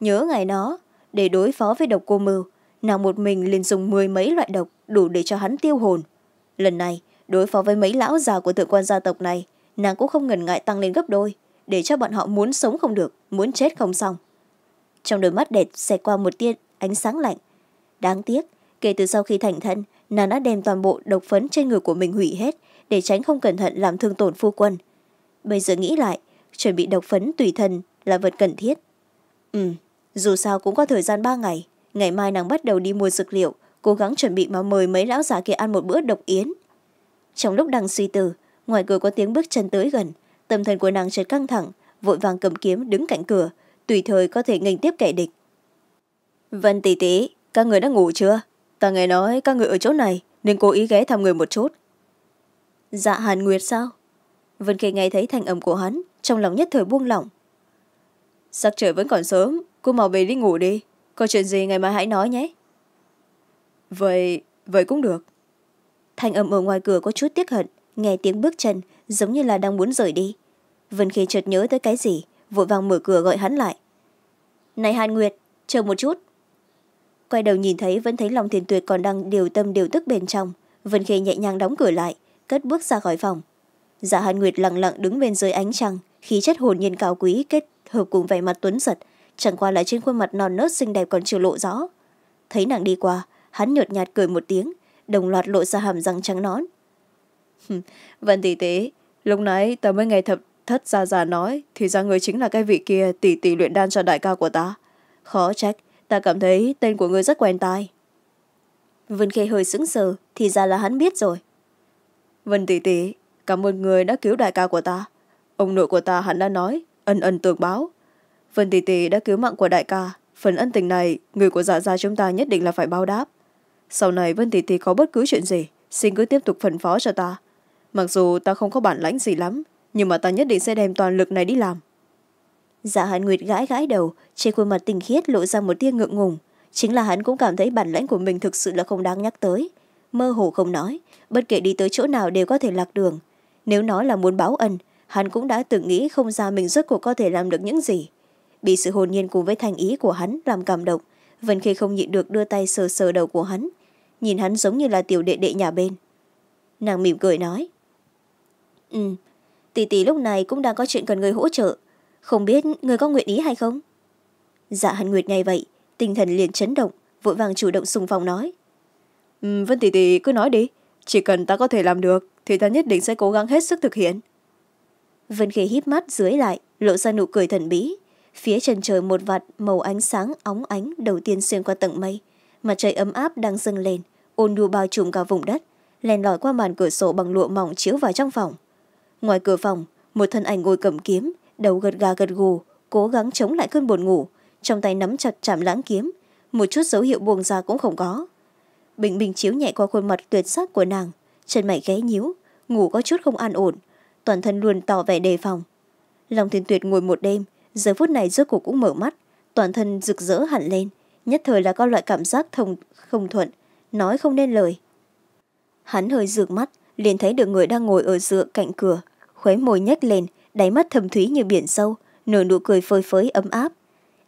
nhớ ngày đó để đối phó với độc cô mưu nàng một mình liền dùng mười mấy loại độc đủ để cho hắn tiêu hồn lần này đối phó với mấy lão già của tự quan gia tộc này nàng cũng không ngần ngại tăng lên gấp đôi để cho bọn họ muốn sống không được muốn chết không xong trong đôi mắt đẹp xẹt qua một tia ánh sáng lạnh đáng tiếc kể từ sau khi thành thân nàng đã đem toàn bộ độc phấn trên người của mình hủy hết để tránh không cẩn thận làm thương tổn phu quân bây giờ nghĩ lại chuẩn bị độc phấn tùy thân là vật cần thiết ừ dù sao cũng có thời gian ba ngày ngày mai nàng bắt đầu đi mua dược liệu cố gắng chuẩn bị mà mời mấy lão già kia ăn một bữa độc yến trong lúc đang suy tư ngoài cửa có tiếng bước chân tới gần tâm thần của nàng chợt căng thẳng vội vàng cầm kiếm đứng cạnh cửa tùy thời có thể nghênh tiếp kẻ địch vân tỷ tỷ các người đã ngủ chưa ta nghe nói các người ở chỗ này nên cố ý ghé thăm người một chút dạ hàn nguyệt sao vân kỳ nghe thấy thanh âm của hắn trong lòng nhất thời buông lỏng sắc trời vẫn còn sớm cô mau về đi ngủ đi có chuyện gì ngày mai hãy nói nhé vậy vậy cũng được thanh âm ở ngoài cửa có chút tiếc hận nghe tiếng bước chân giống như là đang muốn rời đi vân khê chợt nhớ tới cái gì vội vàng mở cửa gọi hắn lại này hàn nguyệt chờ một chút quay đầu nhìn thấy vẫn thấy lòng thiền tuyệt còn đang điều tâm điều tức bên trong vân khê nhẹ nhàng đóng cửa lại cất bước ra khỏi phòng dạ hàn nguyệt lặng lặng đứng bên dưới ánh trăng khí chất hồn nhiên cao quý kết hợp cùng vẻ mặt tuấn giật chẳng qua là trên khuôn mặt non nớt xinh đẹp còn chưa lộ rõ thấy nàng đi qua hắn nhợt nhạt cười một tiếng đồng loạt lộ ra hàm răng trắng nón vân tỷ tế lúc nãy ta mới nghe thập thất gia già nói thì ra người chính là cái vị kia tỷ tỷ luyện đan cho đại ca của ta khó trách ta cảm thấy tên của người rất quen tai vân khê hơi sững sờ thì ra là hắn biết rồi vân tỷ tỷ cảm ơn người đã cứu đại ca của ta ông nội của ta hắn đã nói ân ân tường báo vân tỷ tỷ đã cứu mạng của đại ca phần ân tình này người của dạ gia chúng ta nhất định là phải báo đáp sau này vân tỷ tỷ có bất cứ chuyện gì xin cứ tiếp tục phân phó cho ta mặc dù ta không có bản lãnh gì lắm nhưng mà ta nhất định sẽ đem toàn lực này đi làm dạ hàn nguyệt gãi gãi đầu trên khuôn mặt tình khiết lộ ra một tia ngượng ngùng chính là hắn cũng cảm thấy bản lãnh của mình thực sự là không đáng nhắc tới mơ hồ không nói bất kể đi tới chỗ nào đều có thể lạc đường nếu nói là muốn báo ân hắn cũng đã từng nghĩ không ra mình rốt cuộc có thể làm được những gì bị sự hồn nhiên cùng với thành ý của hắn làm cảm động vân khi không nhịn được đưa tay sờ sờ đầu của hắn nhìn hắn giống như là tiểu đệ đệ nhà bên nàng mỉm cười nói ừ tỷ tỷ lúc này cũng đang có chuyện cần người hỗ trợ không biết người có nguyện ý hay không dạ hàn nguyệt ngay vậy tinh thần liền chấn động vội vàng chủ động sùng phòng nói ừ, vân tỷ tỷ cứ nói đi chỉ cần ta có thể làm được thì ta nhất định sẽ cố gắng hết sức thực hiện vân khê híp mắt dưới lại lộ ra nụ cười thần bí phía trần trời một vạt màu ánh sáng óng ánh đầu tiên xuyên qua tầng mây mặt trời ấm áp đang dâng lên ôn nhu bao trùm cả vùng đất len lỏi qua màn cửa sổ bằng lụa mỏng chiếu vào trong phòng ngoài cửa phòng một thân ảnh ngồi cầm kiếm đầu gật gà gật gù cố gắng chống lại cơn buồn ngủ trong tay nắm chặt chạm lãng kiếm một chút dấu hiệu buồn ra cũng không có bình bình chiếu nhẹ qua khuôn mặt tuyệt sắc của nàng chân mày ghé nhíu ngủ có chút không an ổn toàn thân luôn tỏ vẻ đề phòng lòng thiên tuyệt ngồi một đêm giờ phút này rốt cuộc cũng mở mắt toàn thân rực rỡ hẳn lên nhất thời là có loại cảm giác thông không thuận nói không nên lời hắn hơi rượt mắt liền thấy được người đang ngồi ở dựa cạnh cửa khuấy môi nhếch lên đáy mắt thầm thúy như biển sâu nở nụ cười phơi phới ấm áp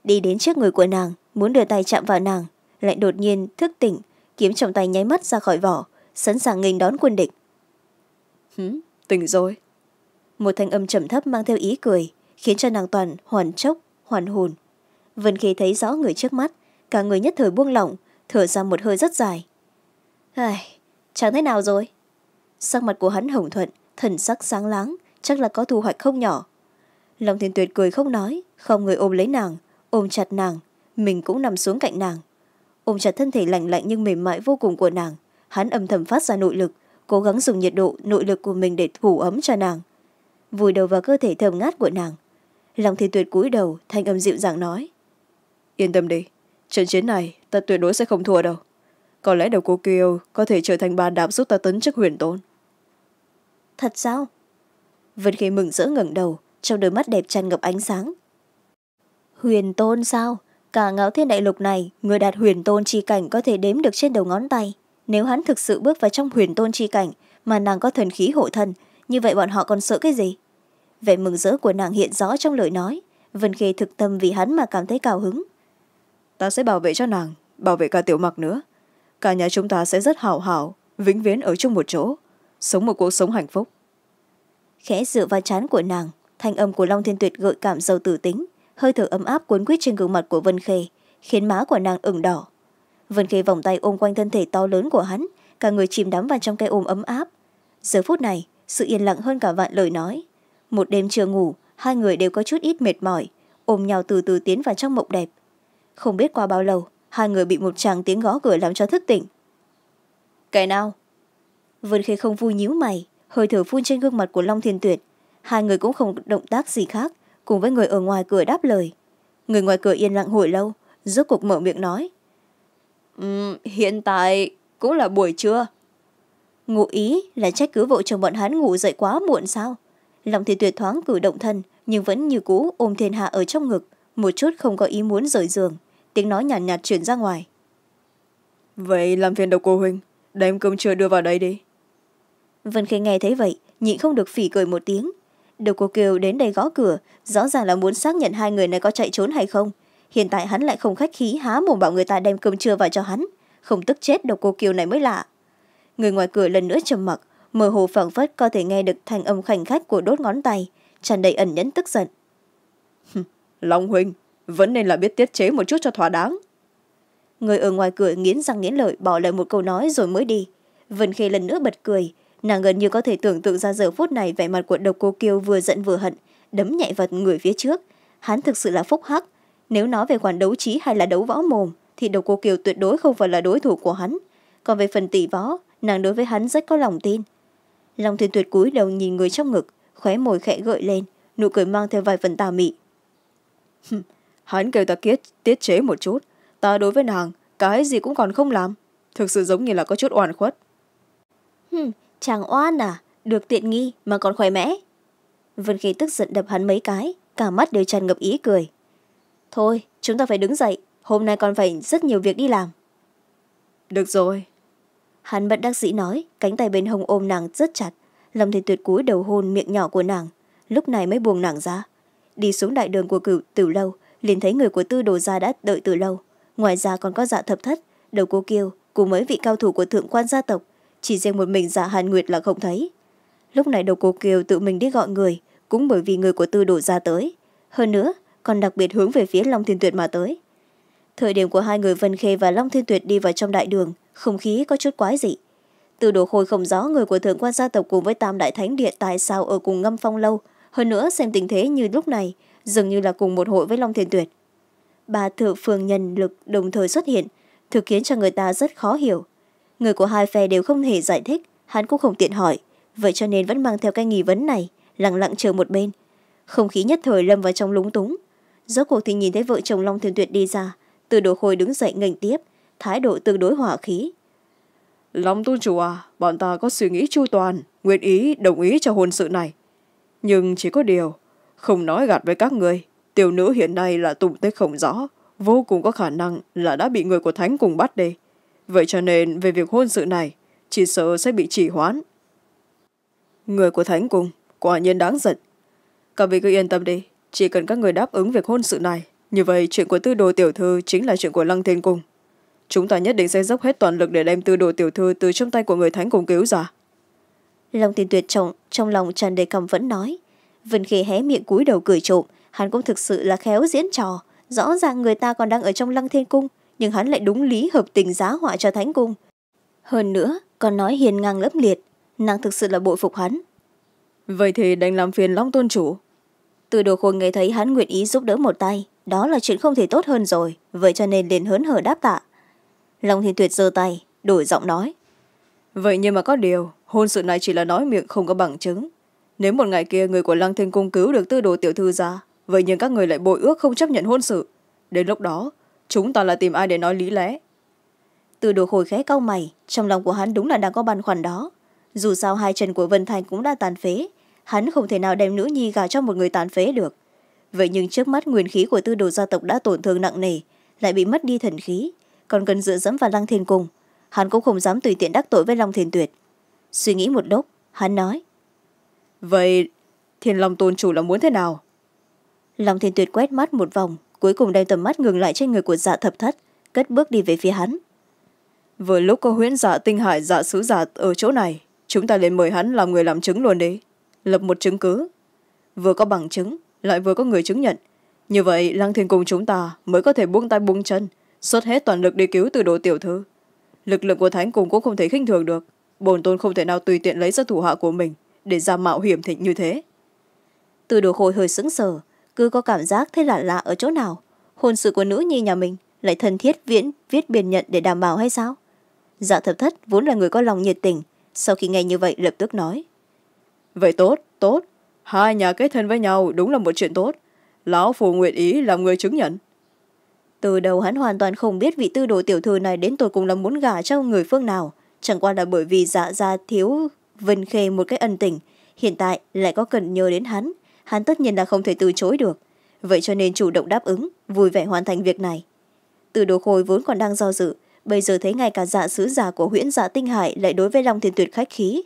đi đến trước người của nàng muốn đưa tay chạm vào nàng lại đột nhiên thức tỉnh kiếm trong tay nháy mắt ra khỏi vỏ sẵn sàng nghênh đón quân địch Hứ, tỉnh rồi một thanh âm trầm thấp mang theo ý cười khiến cho nàng toàn hoàn chốc hoàn hồn vân khi thấy rõ người trước mắt cả người nhất thời buông lỏng thở ra một hơi rất dài Ai, chẳng thế nào rồi sắc mặt của hắn hồng thuận thần sắc sáng láng chắc là có thu hoạch không nhỏ long thiên tuyệt cười không nói không người ôm lấy nàng ôm chặt nàng mình cũng nằm xuống cạnh nàng ôm chặt thân thể lạnh lạnh nhưng mềm mại vô cùng của nàng hắn âm thầm phát ra nội lực cố gắng dùng nhiệt độ nội lực của mình để thủ ấm cho nàng vùi đầu vào cơ thể thơm ngát của nàng long thiên tuyệt cúi đầu thanh âm dịu dàng nói yên tâm đi trận chiến này ta tuyệt đối sẽ không thua đâu có lẽ đầu cô kiều có thể trở thành bàn đạp giúp ta tấn chức huyền tôn thật sao vân khê mừng rỡ ngẩng đầu trong đôi mắt đẹp tràn ngập ánh sáng huyền tôn sao cả ngạo thiên đại lục này người đạt huyền tôn chi cảnh có thể đếm được trên đầu ngón tay nếu hắn thực sự bước vào trong huyền tôn chi cảnh mà nàng có thần khí hộ thân như vậy bọn họ còn sợ cái gì vẻ mừng rỡ của nàng hiện rõ trong lời nói vân khê thực tâm vì hắn mà cảm thấy cao hứng ta sẽ bảo vệ cho nàng bảo vệ cả tiểu mặc nữa cả nhà chúng ta sẽ rất hào hào vĩnh viễn ở chung một chỗ sống một cuộc sống hạnh phúc khẽ dựa vào chán của nàng thanh âm của long thiên tuyệt gợi cảm giàu tử tính hơi thở ấm áp cuốn quýt trên gương mặt của vân khê khiến má của nàng ửng đỏ vân khê vòng tay ôm quanh thân thể to lớn của hắn cả người chìm đắm vào trong cái ôm ấm áp giờ phút này sự yên lặng hơn cả vạn lời nói một đêm chưa ngủ hai người đều có chút ít mệt mỏi ôm nhau từ từ tiến vào trong mộng đẹp không biết qua bao lâu hai người bị một tràng tiếng gõ cửa làm cho thức tỉnh kẻ nào vân khê không vui nhíu mày hơi thở phun trên gương mặt của long thiên tuyệt hai người cũng không động tác gì khác cùng với người ở ngoài cửa đáp lời người ngoài cửa yên lặng hồi lâu rốt cuộc mở miệng nói hiện tại cũng là buổi trưa ngụ ý là trách cứ vợ chồng bọn hắn ngủ dậy quá muộn sao Long Thiên tuyệt thoáng cử động thân nhưng vẫn như cũ ôm thiên hạ ở trong ngực một chút không có ý muốn rời giường tiếng nói nhàn nhạt, nhạt chuyển ra ngoài vậy làm phiền độc cô huynh đem cơm trưa đưa vào đây đi vân khê nghe thấy vậy nhịn không được phỉ cười một tiếng độc cô kiều đến đây gõ cửa rõ ràng là muốn xác nhận hai người này có chạy trốn hay không hiện tại hắn lại không khách khí há mồm bảo người ta đem cơm trưa vào cho hắn không tức chết độc cô kiều này mới lạ người ngoài cửa lần nữa trầm mặc mơ hồ phảng phất có thể nghe được thanh âm khoảnh khắc của đốt ngón tay tràn đầy ẩn nhẫn tức giận long huynh vẫn nên là biết tiết chế một chút cho thỏa đáng người ở ngoài cửa nghiến răng nghiến lợi bỏ lại một câu nói rồi mới đi vân khê lần nữa bật cười nàng gần như có thể tưởng tượng ra giờ phút này vẻ mặt của độc cô kiều vừa giận vừa hận đấm nhạy vật người phía trước hắn thực sự là phúc hắc nếu nói về khoản đấu trí hay là đấu võ mồm thì độc cô kiều tuyệt đối không phải là đối thủ của hắn còn về phần tỷ võ nàng đối với hắn rất có lòng tin lòng thuyền tuyệt cúi đầu nhìn người trong ngực khóe môi khẽ gợi lên nụ cười mang theo vài phần tà mị hắn kêu ta kiết, tiết chế một chút ta đối với nàng cái gì cũng còn không làm thực sự giống như là có chút oan khuất Hừm, chàng oan à được tiện nghi mà còn khỏe mẽ vân Khê tức giận đập hắn mấy cái cả mắt đều tràn ngập ý cười thôi chúng ta phải đứng dậy hôm nay còn phải rất nhiều việc đi làm được rồi hắn bận đắc sĩ nói cánh tay bên hông ôm nàng rất chặt lâm thì tuyệt cúi đầu hôn miệng nhỏ của nàng lúc này mới buông nàng ra đi xuống đại đường của cửu từ lâu liền thấy người của tư đồ gia đã đợi từ lâu ngoài ra còn có dạ thập thất đầu cô kiều cùng mấy vị cao thủ của thượng quan gia tộc chỉ riêng một mình dạ hàn nguyệt là không thấy lúc này đầu cô kiều tự mình đi gọi người cũng bởi vì người của tư đồ gia tới hơn nữa còn đặc biệt hướng về phía long thiên tuyệt mà tới thời điểm của hai người vân khê và long thiên tuyệt đi vào trong đại đường không khí có chút quái dị Tư đồ khôi không rõ người của thượng quan gia tộc cùng với tam đại thánh địa tại sao ở cùng ngâm phong lâu hơn nữa xem tình thế như lúc này dường như là cùng một hội với long thiên tuyệt bà thượng phường nhân lực đồng thời xuất hiện thực khiến cho người ta rất khó hiểu người của hai phe đều không hề giải thích hắn cũng không tiện hỏi vậy cho nên vẫn mang theo cái nghi vấn này lặng lặng chờ một bên không khí nhất thời lâm vào trong lúng túng rốt cuộc thì nhìn thấy vợ chồng long thiên tuyệt đi ra từ đồ khôi đứng dậy nghềnh tiếp thái độ tương đối hỏa khí long tôn chủ à bọn ta có suy nghĩ chu toàn nguyện ý đồng ý cho hôn sự này nhưng chỉ có điều không nói gạt với các người tiểu nữ hiện nay là tung tích không rõ vô cùng có khả năng là đã bị người của thánh cùng bắt đi vậy cho nên về việc hôn sự này chỉ sợ sẽ bị chỉ hoãn người của thánh cùng quả nhiên đáng giận các vị cứ yên tâm đi chỉ cần các người đáp ứng việc hôn sự này như vậy chuyện của tư đồ tiểu thư chính là chuyện của lăng thiên cung chúng ta nhất định sẽ dốc hết toàn lực để đem tư đồ tiểu thư từ trong tay của người thánh cùng cứu ra long tiên tuyệt trọng trong lòng tràn đầy căm vẫn nói vân khê hé miệng cúi đầu cười trộm hắn cũng thực sự là khéo diễn trò rõ ràng người ta còn đang ở trong lăng thiên cung nhưng hắn lại đúng lý hợp tình giá họa cho thánh cung hơn nữa còn nói hiền ngang lấp liệt nàng thực sự là bội phục hắn vậy thì đành làm phiền long tôn chủ từ đồ khôi nghe thấy hắn nguyện ý giúp đỡ một tay đó là chuyện không thể tốt hơn rồi vậy cho nên liền hớn hở đáp tạ long thiên tuyệt giơ tay đổi giọng nói vậy nhưng mà có điều hôn sự này chỉ là nói miệng không có bằng chứng nếu một ngày kia người của lăng thiên cung cứu được tư đồ tiểu thư ra vậy nhưng các người lại bội ước không chấp nhận hôn sự đến lúc đó chúng ta là tìm ai để nói lý lẽ tư đồ khôi khẽ cau mày trong lòng của hắn đúng là đang có băn khoăn đó dù sao hai chân của vân thành cũng đã tàn phế hắn không thể nào đem nữ nhi gả cho một người tàn phế được vậy nhưng trước mắt nguyên khí của tư đồ gia tộc đã tổn thương nặng nề lại bị mất đi thần khí còn cần dựa dẫm vào lăng thiên cung hắn cũng không dám tùy tiện đắc tội với long thiên tuyệt suy nghĩ một lúc hắn nói vậy thiên long tôn chủ là muốn thế nào long thiên tuyệt quét mắt một vòng cuối cùng đem tầm mắt ngừng lại trên người của dạ thập thất cất bước đi về phía hắn vừa lúc có huyễn dạ tinh hải dạ sứ giả ở chỗ này chúng ta lên mời hắn làm người làm chứng luôn đi lập một chứng cứ vừa có bằng chứng lại vừa có người chứng nhận như vậy lăng thiên cùng chúng ta mới có thể buông tay buông chân xuất hết toàn lực đi cứu từ đồ tiểu thư lực lượng của thánh cùng cũng không thể khinh thường được bổn tôn không thể nào tùy tiện lấy ra thủ hạ của mình để ra mạo hiểm thịnh như thế từ đồ khôi hơi sững sờ cứ có cảm giác thấy lạ lạ ở chỗ nào hôn sự của nữ nhi nhà mình lại thân thiết viễn viết biên nhận để đảm bảo hay sao dạ thập thất vốn là người có lòng nhiệt tình sau khi nghe như vậy lập tức nói vậy tốt tốt hai nhà kết thân với nhau đúng là một chuyện tốt lão phù nguyện ý làm người chứng nhận từ đầu hắn hoàn toàn không biết vị tư đồ tiểu thư này đến tôi cùng là muốn gả cho người phương nào chẳng qua là bởi vì dạ gia thiếu Vân Khê một cái ân tình, hiện tại lại có cần nhờ đến hắn, hắn tất nhiên là không thể từ chối được. Vậy cho nên chủ động đáp ứng, vui vẻ hoàn thành việc này. Từ đồ khôi vốn còn đang do dự, bây giờ thấy ngay cả dạ sứ giả của huyễn dạ tinh hải lại đối với Long Thiên Tuyệt khách khí.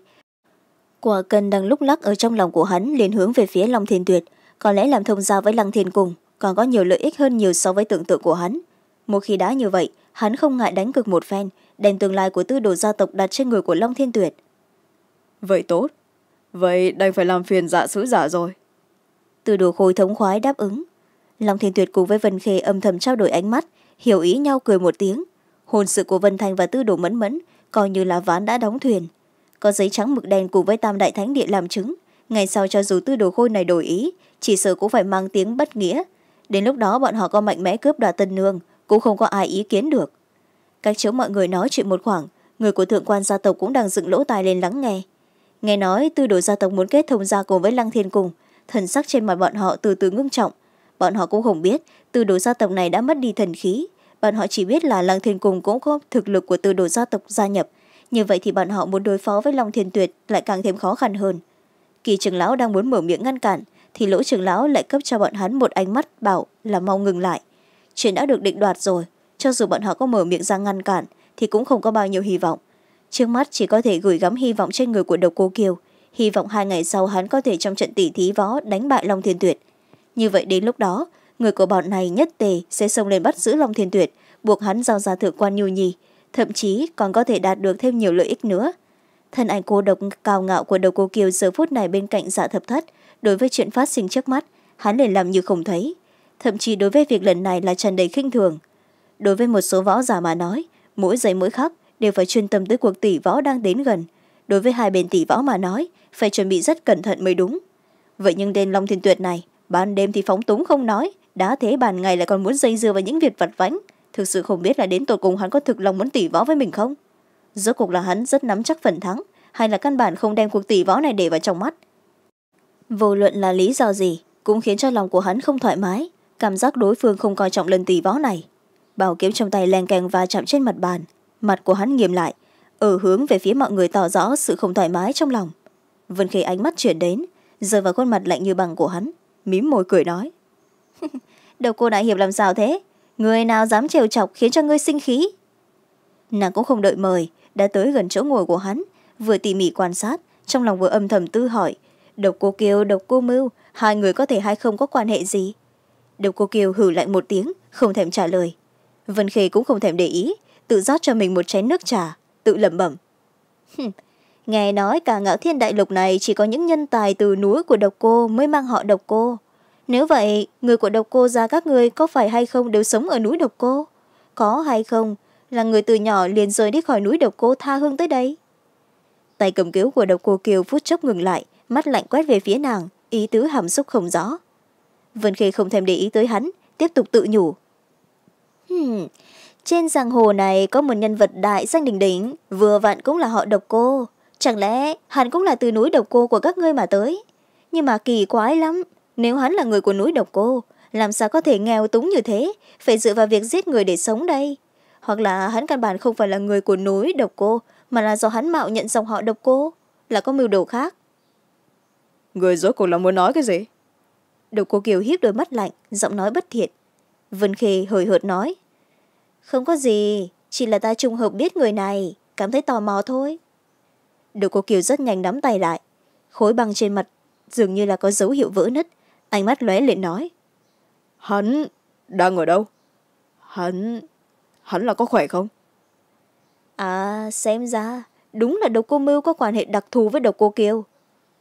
Quả cân đang lúc lắc ở trong lòng của hắn liền hướng về phía Long Thiên Tuyệt, có lẽ làm thông gia với Lăng Thiên cùng, còn có nhiều lợi ích hơn nhiều so với tưởng tượng của hắn. Một khi đã như vậy, hắn không ngại đánh cực một phen, đem tương lai của tư đồ gia tộc đặt trên người của Long Thiên Tuyệt vậy tốt vậy đành phải làm phiền dạ sứ giả rồi từ đồ khôi thống khoái đáp ứng long thiên tuyệt cùng với vân khê âm thầm trao đổi ánh mắt hiểu ý nhau cười một tiếng hồn sự của vân thành và tư đồ mẫn mẫn coi như là ván đã đóng thuyền có giấy trắng mực đen cùng với tam đại thánh địa làm chứng ngày sau cho dù tư đồ khôi này đổi ý chỉ sợ cũng phải mang tiếng bất nghĩa đến lúc đó bọn họ có mạnh mẽ cướp đoạt tân nương cũng không có ai ý kiến được các chỗ mọi người nói chuyện một khoảng người của thượng quan gia tộc cũng đang dựng lỗ tai lên lắng nghe nghe nói tư đồ gia tộc muốn kết thông gia cùng với lăng thiên cùng thần sắc trên mặt bọn họ từ từ ngưng trọng bọn họ cũng không biết tư đồ gia tộc này đã mất đi thần khí bọn họ chỉ biết là lăng thiên cùng cũng có thực lực của tư đồ gia tộc gia nhập như vậy thì bọn họ muốn đối phó với long thiên tuyệt lại càng thêm khó khăn hơn kỳ trưởng lão đang muốn mở miệng ngăn cản thì lỗ trưởng lão lại cấp cho bọn hắn một ánh mắt bảo là mau ngừng lại chuyện đã được định đoạt rồi cho dù bọn họ có mở miệng ra ngăn cản thì cũng không có bao nhiêu hy vọng trước mắt chỉ có thể gửi gắm hy vọng trên người của độc cô kiều hy vọng hai ngày sau hắn có thể trong trận tỷ thí võ đánh bại long thiên tuyệt như vậy đến lúc đó người của bọn này nhất tề sẽ xông lên bắt giữ long thiên tuyệt buộc hắn giao ra thượng quan nhu nhì, thậm chí còn có thể đạt được thêm nhiều lợi ích nữa thân ảnh cô độc cao ngạo của đầu cô kiều giờ phút này bên cạnh dạ thập thất đối với chuyện phát sinh trước mắt hắn liền làm như không thấy thậm chí đối với việc lần này là tràn đầy khinh thường đối với một số võ giả mà nói mỗi giây mỗi khắc đều phải chuyên tâm tới cuộc tỷ võ đang đến gần đối với hai bên tỷ võ mà nói phải chuẩn bị rất cẩn thận mới đúng vậy nhưng đền long thiên tuyệt này ban đêm thì phóng túng không nói đã thế bàn ngày lại còn muốn dây dưa vào những việc vặt vãnh thực sự không biết là đến tột cùng hắn có thực lòng muốn tỷ võ với mình không rốt cuộc là hắn rất nắm chắc phần thắng hay là căn bản không đem cuộc tỷ võ này để vào trong mắt vô luận là lý do gì cũng khiến cho lòng của hắn không thoải mái cảm giác đối phương không coi trọng lần tỷ võ này bảo kiếm trong tay len keng và chạm trên mặt bàn mặt của hắn nghiêm lại ở hướng về phía mọi người tỏ rõ sự không thoải mái trong lòng vân khê ánh mắt chuyển đến rơi vào khuôn mặt lạnh như bằng của hắn mím môi cười nói đầu cô đại hiệp làm sao thế người nào dám trêu chọc khiến cho ngươi sinh khí nàng cũng không đợi mời đã tới gần chỗ ngồi của hắn vừa tỉ mỉ quan sát trong lòng vừa âm thầm tư hỏi độc cô kiều độc cô mưu hai người có thể hay không có quan hệ gì độc cô kiều hử lạnh một tiếng không thèm trả lời vân khê cũng không thèm để ý tự rót cho mình một chén nước trà tự lẩm bẩm nghe nói cả ngạo thiên đại lục này chỉ có những nhân tài từ núi của độc cô mới mang họ độc cô nếu vậy người của độc cô ra các ngươi có phải hay không đều sống ở núi độc cô có hay không là người từ nhỏ liền rời đi khỏi núi độc cô tha hương tới đây tay cầm cứu của độc cô kiều phút chốc ngừng lại mắt lạnh quét về phía nàng ý tứ hàm xúc không rõ vân khê không thèm để ý tới hắn tiếp tục tự nhủ trên giang hồ này có một nhân vật đại danh đình đỉnh, vừa vặn cũng là họ độc cô. Chẳng lẽ hắn cũng là từ núi độc cô của các ngươi mà tới? Nhưng mà kỳ quái lắm, nếu hắn là người của núi độc cô, làm sao có thể nghèo túng như thế, phải dựa vào việc giết người để sống đây? Hoặc là hắn căn bản không phải là người của núi độc cô, mà là do hắn mạo nhận dòng họ độc cô, là có mưu đồ khác. Người dối cuộc là muốn nói cái gì? Độc cô Kiều hiếp đôi mắt lạnh, giọng nói bất thiện. Vân Khê hời hợt nói không có gì chỉ là ta trùng hợp biết người này cảm thấy tò mò thôi đôi cô kiều rất nhanh nắm tay lại khối băng trên mặt dường như là có dấu hiệu vỡ nứt ánh mắt lóe lên nói hắn đang ở đâu hắn hắn là có khỏe không à xem ra đúng là độc cô mưu có quan hệ đặc thù với độc cô kiều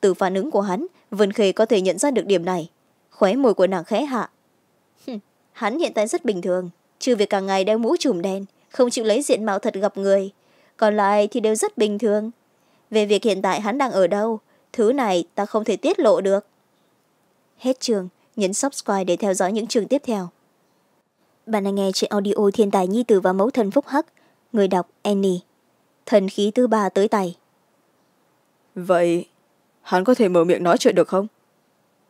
từ phản ứng của hắn vân khê có thể nhận ra được điểm này khóe môi của nàng khẽ hạ hắn hiện tại rất bình thường trừ việc cả ngày đeo mũ trùm đen không chịu lấy diện mạo thật gặp người còn lại thì đều rất bình thường về việc hiện tại hắn đang ở đâu thứ này ta không thể tiết lộ được hết trường nhấn subscribe để theo dõi những trường tiếp theo bạn đang nghe trên audio thiên tài nhi tử và mẫu thần phúc hắc người đọc annie thần khí thứ ba tới tay vậy hắn có thể mở miệng nói chuyện được không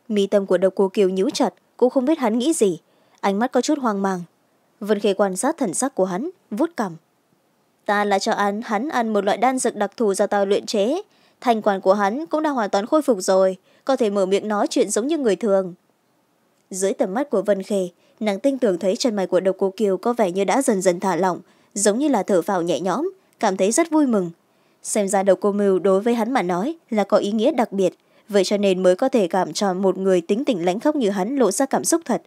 mi tâm của độc cô kiều nhíu chặt cũng không biết hắn nghĩ gì ánh mắt có chút hoang mang vân khê quan sát thần sắc của hắn vút cằm ta lại cho hắn hắn ăn một loại đan dược đặc thù do ta luyện chế thành quản của hắn cũng đã hoàn toàn khôi phục rồi có thể mở miệng nói chuyện giống như người thường dưới tầm mắt của vân khê nàng tin tưởng thấy chân mày của độc cô kiều có vẻ như đã dần dần thả lỏng giống như là thở phào nhẹ nhõm cảm thấy rất vui mừng xem ra độc cô mưu đối với hắn mà nói là có ý nghĩa đặc biệt vậy cho nên mới có thể cảm cho một người tính tình lãnh khóc như hắn lộ ra cảm xúc thật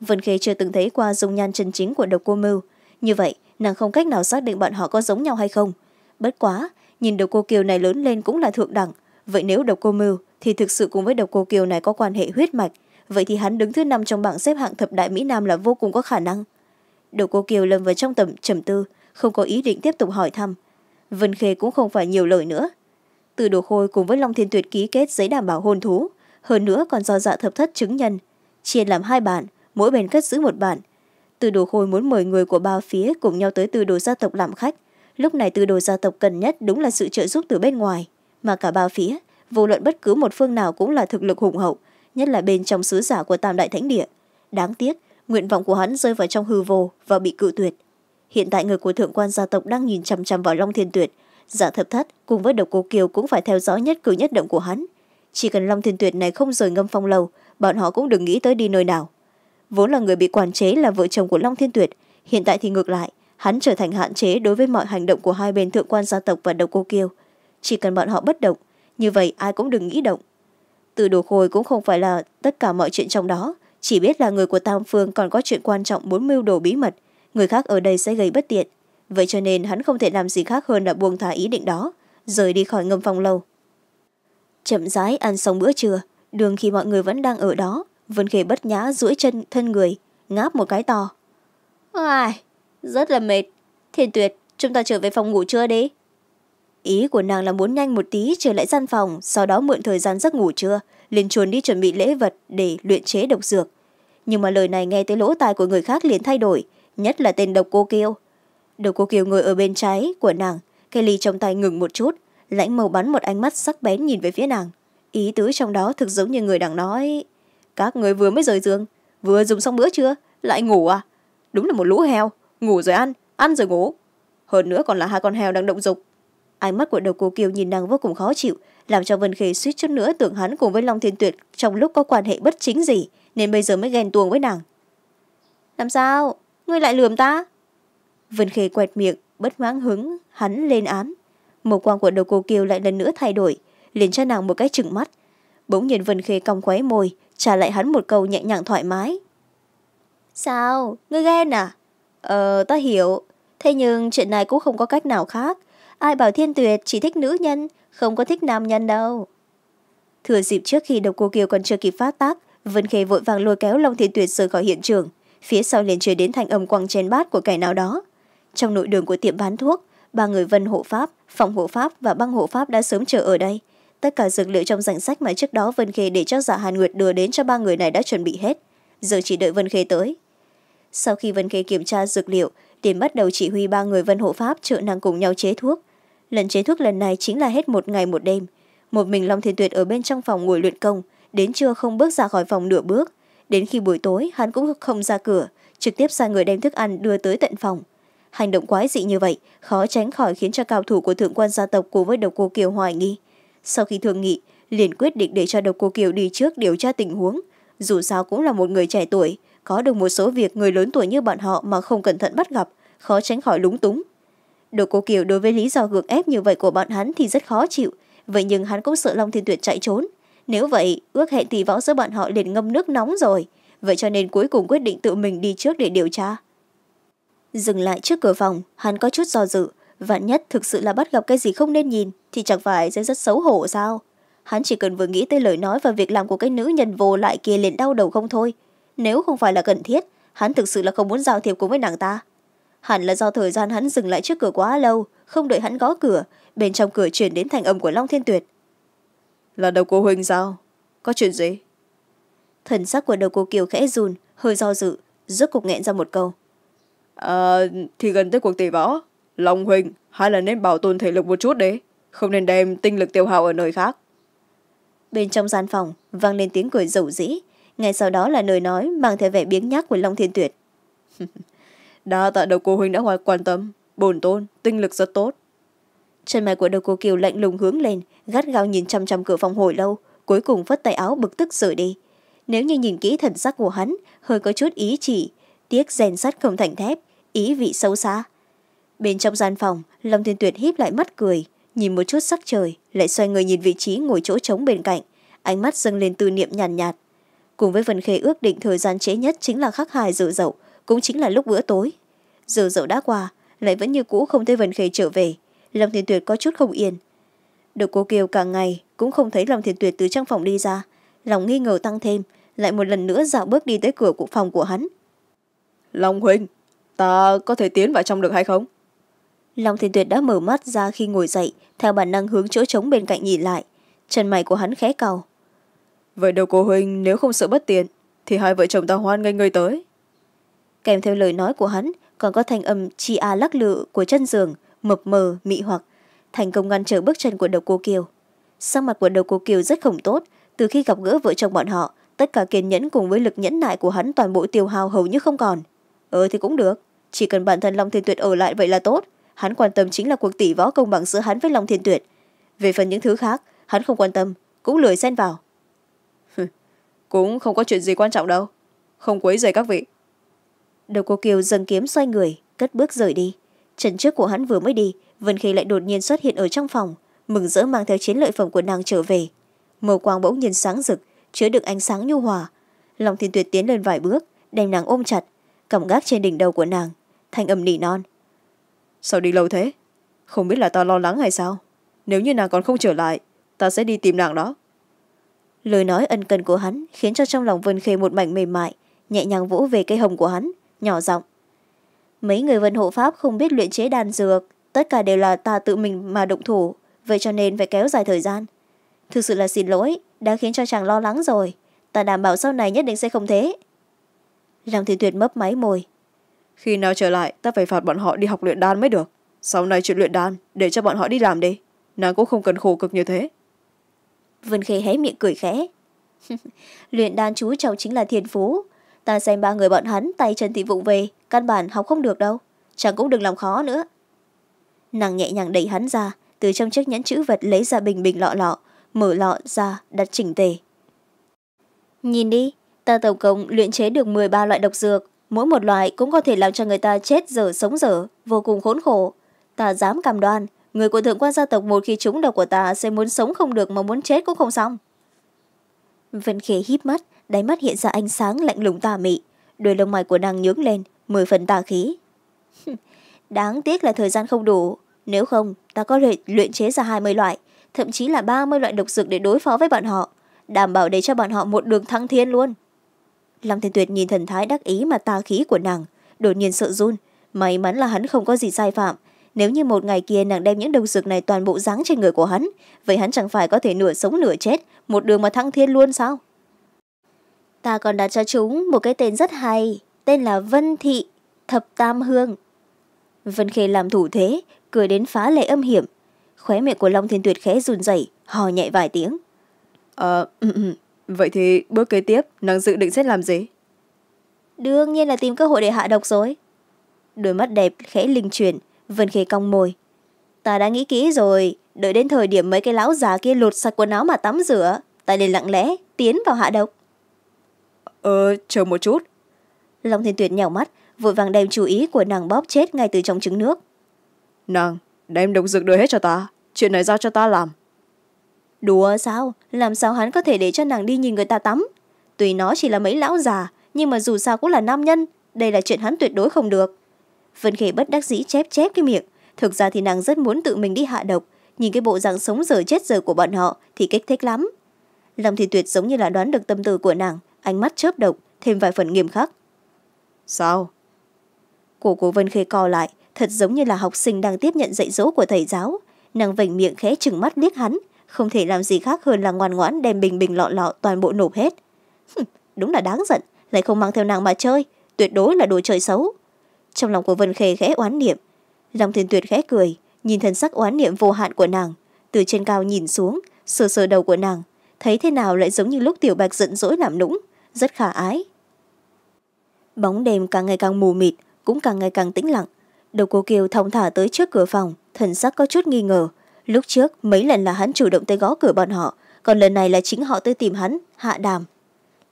vân khê chưa từng thấy qua dung nhan chân chính của độc cô mưu như vậy nàng không cách nào xác định bọn họ có giống nhau hay không bất quá nhìn độc cô kiều này lớn lên cũng là thượng đẳng vậy nếu độc cô mưu thì thực sự cùng với độc cô kiều này có quan hệ huyết mạch vậy thì hắn đứng thứ năm trong bảng xếp hạng thập đại mỹ nam là vô cùng có khả năng độc cô kiều lâm vào trong tầm trầm tư không có ý định tiếp tục hỏi thăm vân khê cũng không phải nhiều lời nữa từ đồ khôi cùng với long thiên tuyệt ký kết giấy đảm bảo hôn thú hơn nữa còn do dạ thập thất chứng nhân chia làm hai bản mỗi bên cất giữ một bản từ đồ khôi muốn mời người của ba phía cùng nhau tới từ đồ gia tộc làm khách lúc này từ đồ gia tộc cần nhất đúng là sự trợ giúp từ bên ngoài mà cả ba phía vô luận bất cứ một phương nào cũng là thực lực hùng hậu nhất là bên trong sứ giả của tam đại thánh địa đáng tiếc nguyện vọng của hắn rơi vào trong hư vô và bị cự tuyệt hiện tại người của thượng quan gia tộc đang nhìn chằm chằm vào long thiên tuyệt giả thập thất cùng với độc cô kiều cũng phải theo dõi nhất cử nhất động của hắn chỉ cần long thiên tuyệt này không rời ngâm phong lầu bọn họ cũng đừng nghĩ tới đi nơi nào vốn là người bị quản chế là vợ chồng của long thiên tuyệt hiện tại thì ngược lại hắn trở thành hạn chế đối với mọi hành động của hai bên thượng quan gia tộc và đầu cô kiêu chỉ cần bọn họ bất động như vậy ai cũng đừng nghĩ động từ đồ khôi cũng không phải là tất cả mọi chuyện trong đó chỉ biết là người của tam phương còn có chuyện quan trọng muốn mưu đồ bí mật người khác ở đây sẽ gây bất tiện vậy cho nên hắn không thể làm gì khác hơn là buông thả ý định đó rời đi khỏi ngâm phong lâu chậm rãi ăn xong bữa trưa đường khi mọi người vẫn đang ở đó vân khê bất nhã duỗi chân thân người ngáp một cái to ai rất là mệt thiên tuyệt chúng ta trở về phòng ngủ chưa đi ý của nàng là muốn nhanh một tí trở lại gian phòng sau đó mượn thời gian giấc ngủ chưa liền chuồn đi chuẩn bị lễ vật để luyện chế độc dược nhưng mà lời này nghe tới lỗ tai của người khác liền thay đổi nhất là tên độc cô kiêu độc cô kiêu ngồi ở bên trái của nàng cây ly trong tay ngừng một chút lãnh màu bắn một ánh mắt sắc bén nhìn về phía nàng ý tứ trong đó thực giống như người đang nói các người vừa mới rời giường vừa dùng xong bữa chưa lại ngủ à đúng là một lũ heo ngủ rồi ăn ăn rồi ngủ hơn nữa còn là hai con heo đang động dục ánh mắt của đầu cô kiều nhìn nàng vô cùng khó chịu làm cho vân khê suýt chút nữa tưởng hắn cùng với long thiên tuyệt trong lúc có quan hệ bất chính gì nên bây giờ mới ghen tuồng với nàng làm sao ngươi lại lườm ta vân khê quẹt miệng bất mãn hứng hắn lên án màu quang của đầu cô kiều lại lần nữa thay đổi liền cho nàng một cái chừng mắt bỗng nhìn vân khê cong khóe môi trả lại hắn một câu nhẹ nhàng thoải mái sao ngươi ghen à ờ ta hiểu thế nhưng chuyện này cũng không có cách nào khác ai bảo thiên tuyệt chỉ thích nữ nhân không có thích nam nhân đâu thừa dịp trước khi độc cô kiều còn chưa kịp phát tác vân khê vội vàng lôi kéo long thiên tuyệt rời khỏi hiện trường phía sau liền truyền đến thành âm quăng chén bát của kẻ nào đó trong nội đường của tiệm bán thuốc ba người vân hộ pháp phòng hộ pháp và băng hộ pháp đã sớm chờ ở đây tất cả dược liệu trong danh sách mà trước đó vân khê để cho giả dạ hàn nguyệt đưa đến cho ba người này đã chuẩn bị hết giờ chỉ đợi vân khê tới sau khi vân khê kiểm tra dược liệu tiền bắt đầu chỉ huy ba người vân hộ pháp trợ năng cùng nhau chế thuốc lần chế thuốc lần này chính là hết một ngày một đêm một mình long thiên tuyệt ở bên trong phòng ngồi luyện công đến trưa không bước ra khỏi phòng nửa bước đến khi buổi tối hắn cũng không ra cửa trực tiếp sai người đem thức ăn đưa tới tận phòng hành động quái dị như vậy khó tránh khỏi khiến cho cao thủ của thượng quan gia tộc cùng với độc cô kiều hoài nghi sau khi thương nghị liền quyết định để cho độc cô kiều đi trước điều tra tình huống dù sao cũng là một người trẻ tuổi có được một số việc người lớn tuổi như bọn họ mà không cẩn thận bắt gặp khó tránh khỏi lúng túng độc cô kiều đối với lý do gượng ép như vậy của bọn hắn thì rất khó chịu vậy nhưng hắn cũng sợ long thiên tuyệt chạy trốn nếu vậy ước hẹn tỷ võ giữa bọn họ liền ngâm nước nóng rồi vậy cho nên cuối cùng quyết định tự mình đi trước để điều tra dừng lại trước cửa phòng hắn có chút do dự vạn nhất thực sự là bắt gặp cái gì không nên nhìn thì chẳng phải sẽ rất xấu hổ sao hắn chỉ cần vừa nghĩ tới lời nói và việc làm của cái nữ nhân vô lại kia liền đau đầu không thôi nếu không phải là cần thiết hắn thực sự là không muốn giao thiệp cùng với nàng ta hẳn là do thời gian hắn dừng lại trước cửa quá lâu không đợi hắn gõ cửa bên trong cửa chuyển đến thành âm của long thiên tuyệt là đầu cô huynh sao có chuyện gì thần sắc của đầu cô kiều khẽ run hơi do dự rốt cục nghẹn ra một câu à, thì gần tới cuộc tỷ võ long huỳnh hay là nên bảo tồn thể lực một chút đấy không nên đem tinh lực tiêu hao ở nơi khác bên trong gian phòng vang lên tiếng cười dầu dĩ ngay sau đó là lời nói mang theo vẻ biếng nhác của long thiên tuyệt đa tạ đầu cô huynh đã hoài quan tâm bổn tôn tinh lực rất tốt chân mày của đầu cô kiều lạnh lùng hướng lên gắt gao nhìn chăm chăm cửa phòng hồi lâu cuối cùng vất tay áo bực tức rời đi nếu như nhìn kỹ thần sắc của hắn hơi có chút ý chỉ tiếc rèn sắt không thành thép ý vị sâu xa bên trong gian phòng long thiên tuyệt híp lại mắt cười nhìn một chút sắc trời lại xoay người nhìn vị trí ngồi chỗ trống bên cạnh ánh mắt dâng lên tư niệm nhàn nhạt, nhạt cùng với phần khê ước định thời gian trễ nhất chính là khắc hài dự dậu cũng chính là lúc bữa tối dự dậu đã qua lại vẫn như cũ không thấy phần khê trở về long thiên tuyệt có chút không yên được cô kiều cả ngày cũng không thấy long thiên tuyệt từ trong phòng đi ra lòng nghi ngờ tăng thêm lại một lần nữa dạo bước đi tới cửa của phòng của hắn long huynh ta có thể tiến vào trong được hay không long thiên tuyệt đã mở mắt ra khi ngồi dậy theo bản năng hướng chỗ trống bên cạnh nhìn lại chân mày của hắn khé cầu vậy đâu cô huynh nếu không sợ bất tiện thì hai vợ chồng ta hoan nghênh ngươi tới kèm theo lời nói của hắn còn có thanh âm chi a à lắc lự của chân giường mập mờ mị hoặc thành công ngăn trở bước chân của đầu cô kiều sắc mặt của đầu cô kiều rất không tốt từ khi gặp gỡ vợ chồng bọn họ tất cả kiên nhẫn cùng với lực nhẫn nại của hắn toàn bộ tiêu hao hầu như không còn ờ thì cũng được chỉ cần bản thân long thiên tuyệt ở lại vậy là tốt hắn quan tâm chính là cuộc tỷ võ công bằng giữa hắn với long thiên tuyệt về phần những thứ khác hắn không quan tâm cũng lười xen vào cũng không có chuyện gì quan trọng đâu không quấy rầy các vị đầu cô kiều dần kiếm xoay người cất bước rời đi chân trước của hắn vừa mới đi vân khê lại đột nhiên xuất hiện ở trong phòng mừng rỡ mang theo chiến lợi phẩm của nàng trở về màu quang bỗng nhiên sáng rực chứa được ánh sáng nhu hòa long thiên tuyệt tiến lên vài bước đem nàng ôm chặt cảm gác trên đỉnh đầu của nàng thanh âm nỉ non sao đi lâu thế không biết là ta lo lắng hay sao nếu như nàng còn không trở lại ta sẽ đi tìm nàng đó lời nói ân cần của hắn khiến cho trong lòng vân khê một mảnh mềm mại nhẹ nhàng vỗ về cây hồng của hắn nhỏ giọng mấy người vân hộ pháp không biết luyện chế đan dược tất cả đều là ta tự mình mà động thủ vậy cho nên phải kéo dài thời gian thực sự là xin lỗi đã khiến cho chàng lo lắng rồi ta đảm bảo sau này nhất định sẽ không thế Lòng thì tuyệt mấp máy mồi khi nào trở lại ta phải phạt bọn họ đi học luyện đan mới được sau này chuyện luyện đan để cho bọn họ đi làm đi nàng cũng không cần khổ cực như thế vân khê hé miệng cười khẽ luyện đan chú cháu chính là thiền phú ta xem ba người bọn hắn tay chân thị vụng về căn bản học không được đâu chàng cũng đừng làm khó nữa nàng nhẹ nhàng đẩy hắn ra từ trong chiếc nhẫn chữ vật lấy ra bình bình lọ lọ mở lọ ra đặt chỉnh tề nhìn đi ta tổng cộng luyện chế được m ba loại độc dược mỗi một loại cũng có thể làm cho người ta chết dở sống dở vô cùng khốn khổ ta dám cam đoan người của thượng quan gia tộc một khi trúng độc của ta sẽ muốn sống không được mà muốn chết cũng không xong vân khê híp mắt đáy mắt hiện ra ánh sáng lạnh lùng tà mị đôi lông mày của nàng nhướng lên mười phần tà khí đáng tiếc là thời gian không đủ nếu không ta có thể luyện chế ra hai mươi loại thậm chí là ba mươi loại độc dược để đối phó với bọn họ đảm bảo để cho bọn họ một đường thăng thiên luôn lâm thiên tuyệt nhìn thần thái đắc ý mà tà khí của nàng đột nhiên sợ run may mắn là hắn không có gì sai phạm nếu như một ngày kia nàng đem những đồng dược này toàn bộ giáng trên người của hắn vậy hắn chẳng phải có thể nửa sống nửa chết một đường mà thăng thiên luôn sao ta còn đặt cho chúng một cái tên rất hay tên là vân thị thập tam hương vân khê làm thủ thế cười đến phá lệ âm hiểm khóe miệng của long thiên tuyệt khẽ run rẩy hò nhẹ vài tiếng ờ ừ, ừ. Vậy thì bước kế tiếp, nàng dự định sẽ làm gì? Đương nhiên là tìm cơ hội để hạ độc rồi. Đôi mắt đẹp khẽ linh chuyển, Vân Khê cong môi. Ta đã nghĩ kỹ rồi, đợi đến thời điểm mấy cái lão già kia lột sạch quần áo mà tắm rửa, ta liền lặng lẽ tiến vào hạ độc. Ờ, chờ một chút. Long Thiên Tuyệt nhào mắt, vội vàng đem chú ý của nàng bóp chết ngay từ trong trứng nước. Nàng, đem độc dược đưa hết cho ta, chuyện này giao cho ta làm đùa sao làm sao hắn có thể để cho nàng đi nhìn người ta tắm tuy nó chỉ là mấy lão già nhưng mà dù sao cũng là nam nhân đây là chuyện hắn tuyệt đối không được vân khê bất đắc dĩ chép chép cái miệng thực ra thì nàng rất muốn tự mình đi hạ độc nhìn cái bộ dạng sống giờ chết giờ của bọn họ thì kích thích lắm lòng thì tuyệt giống như là đoán được tâm tư của nàng ánh mắt chớp độc thêm vài phần nghiêm khắc sao cổ của vân khê co lại thật giống như là học sinh đang tiếp nhận dạy dỗ của thầy giáo nàng vểnh miệng khẽ chừng mắt liếc hắn không thể làm gì khác hơn là ngoan ngoãn đem bình bình lọ lọ toàn bộ nộp hết đúng là đáng giận lại không mang theo nàng mà chơi tuyệt đối là đồ chơi xấu trong lòng của vân khê khẽ oán niệm long thiên tuyệt khẽ cười nhìn thân sắc oán niệm vô hạn của nàng từ trên cao nhìn xuống sờ sờ đầu của nàng thấy thế nào lại giống như lúc tiểu bạch giận dỗi làm nũng rất khả ái bóng đêm càng ngày càng mù mịt cũng càng ngày càng tĩnh lặng đầu cô kiều thong thả tới trước cửa phòng thần sắc có chút nghi ngờ lúc trước mấy lần là hắn chủ động tới gõ cửa bọn họ còn lần này là chính họ tới tìm hắn hạ đàm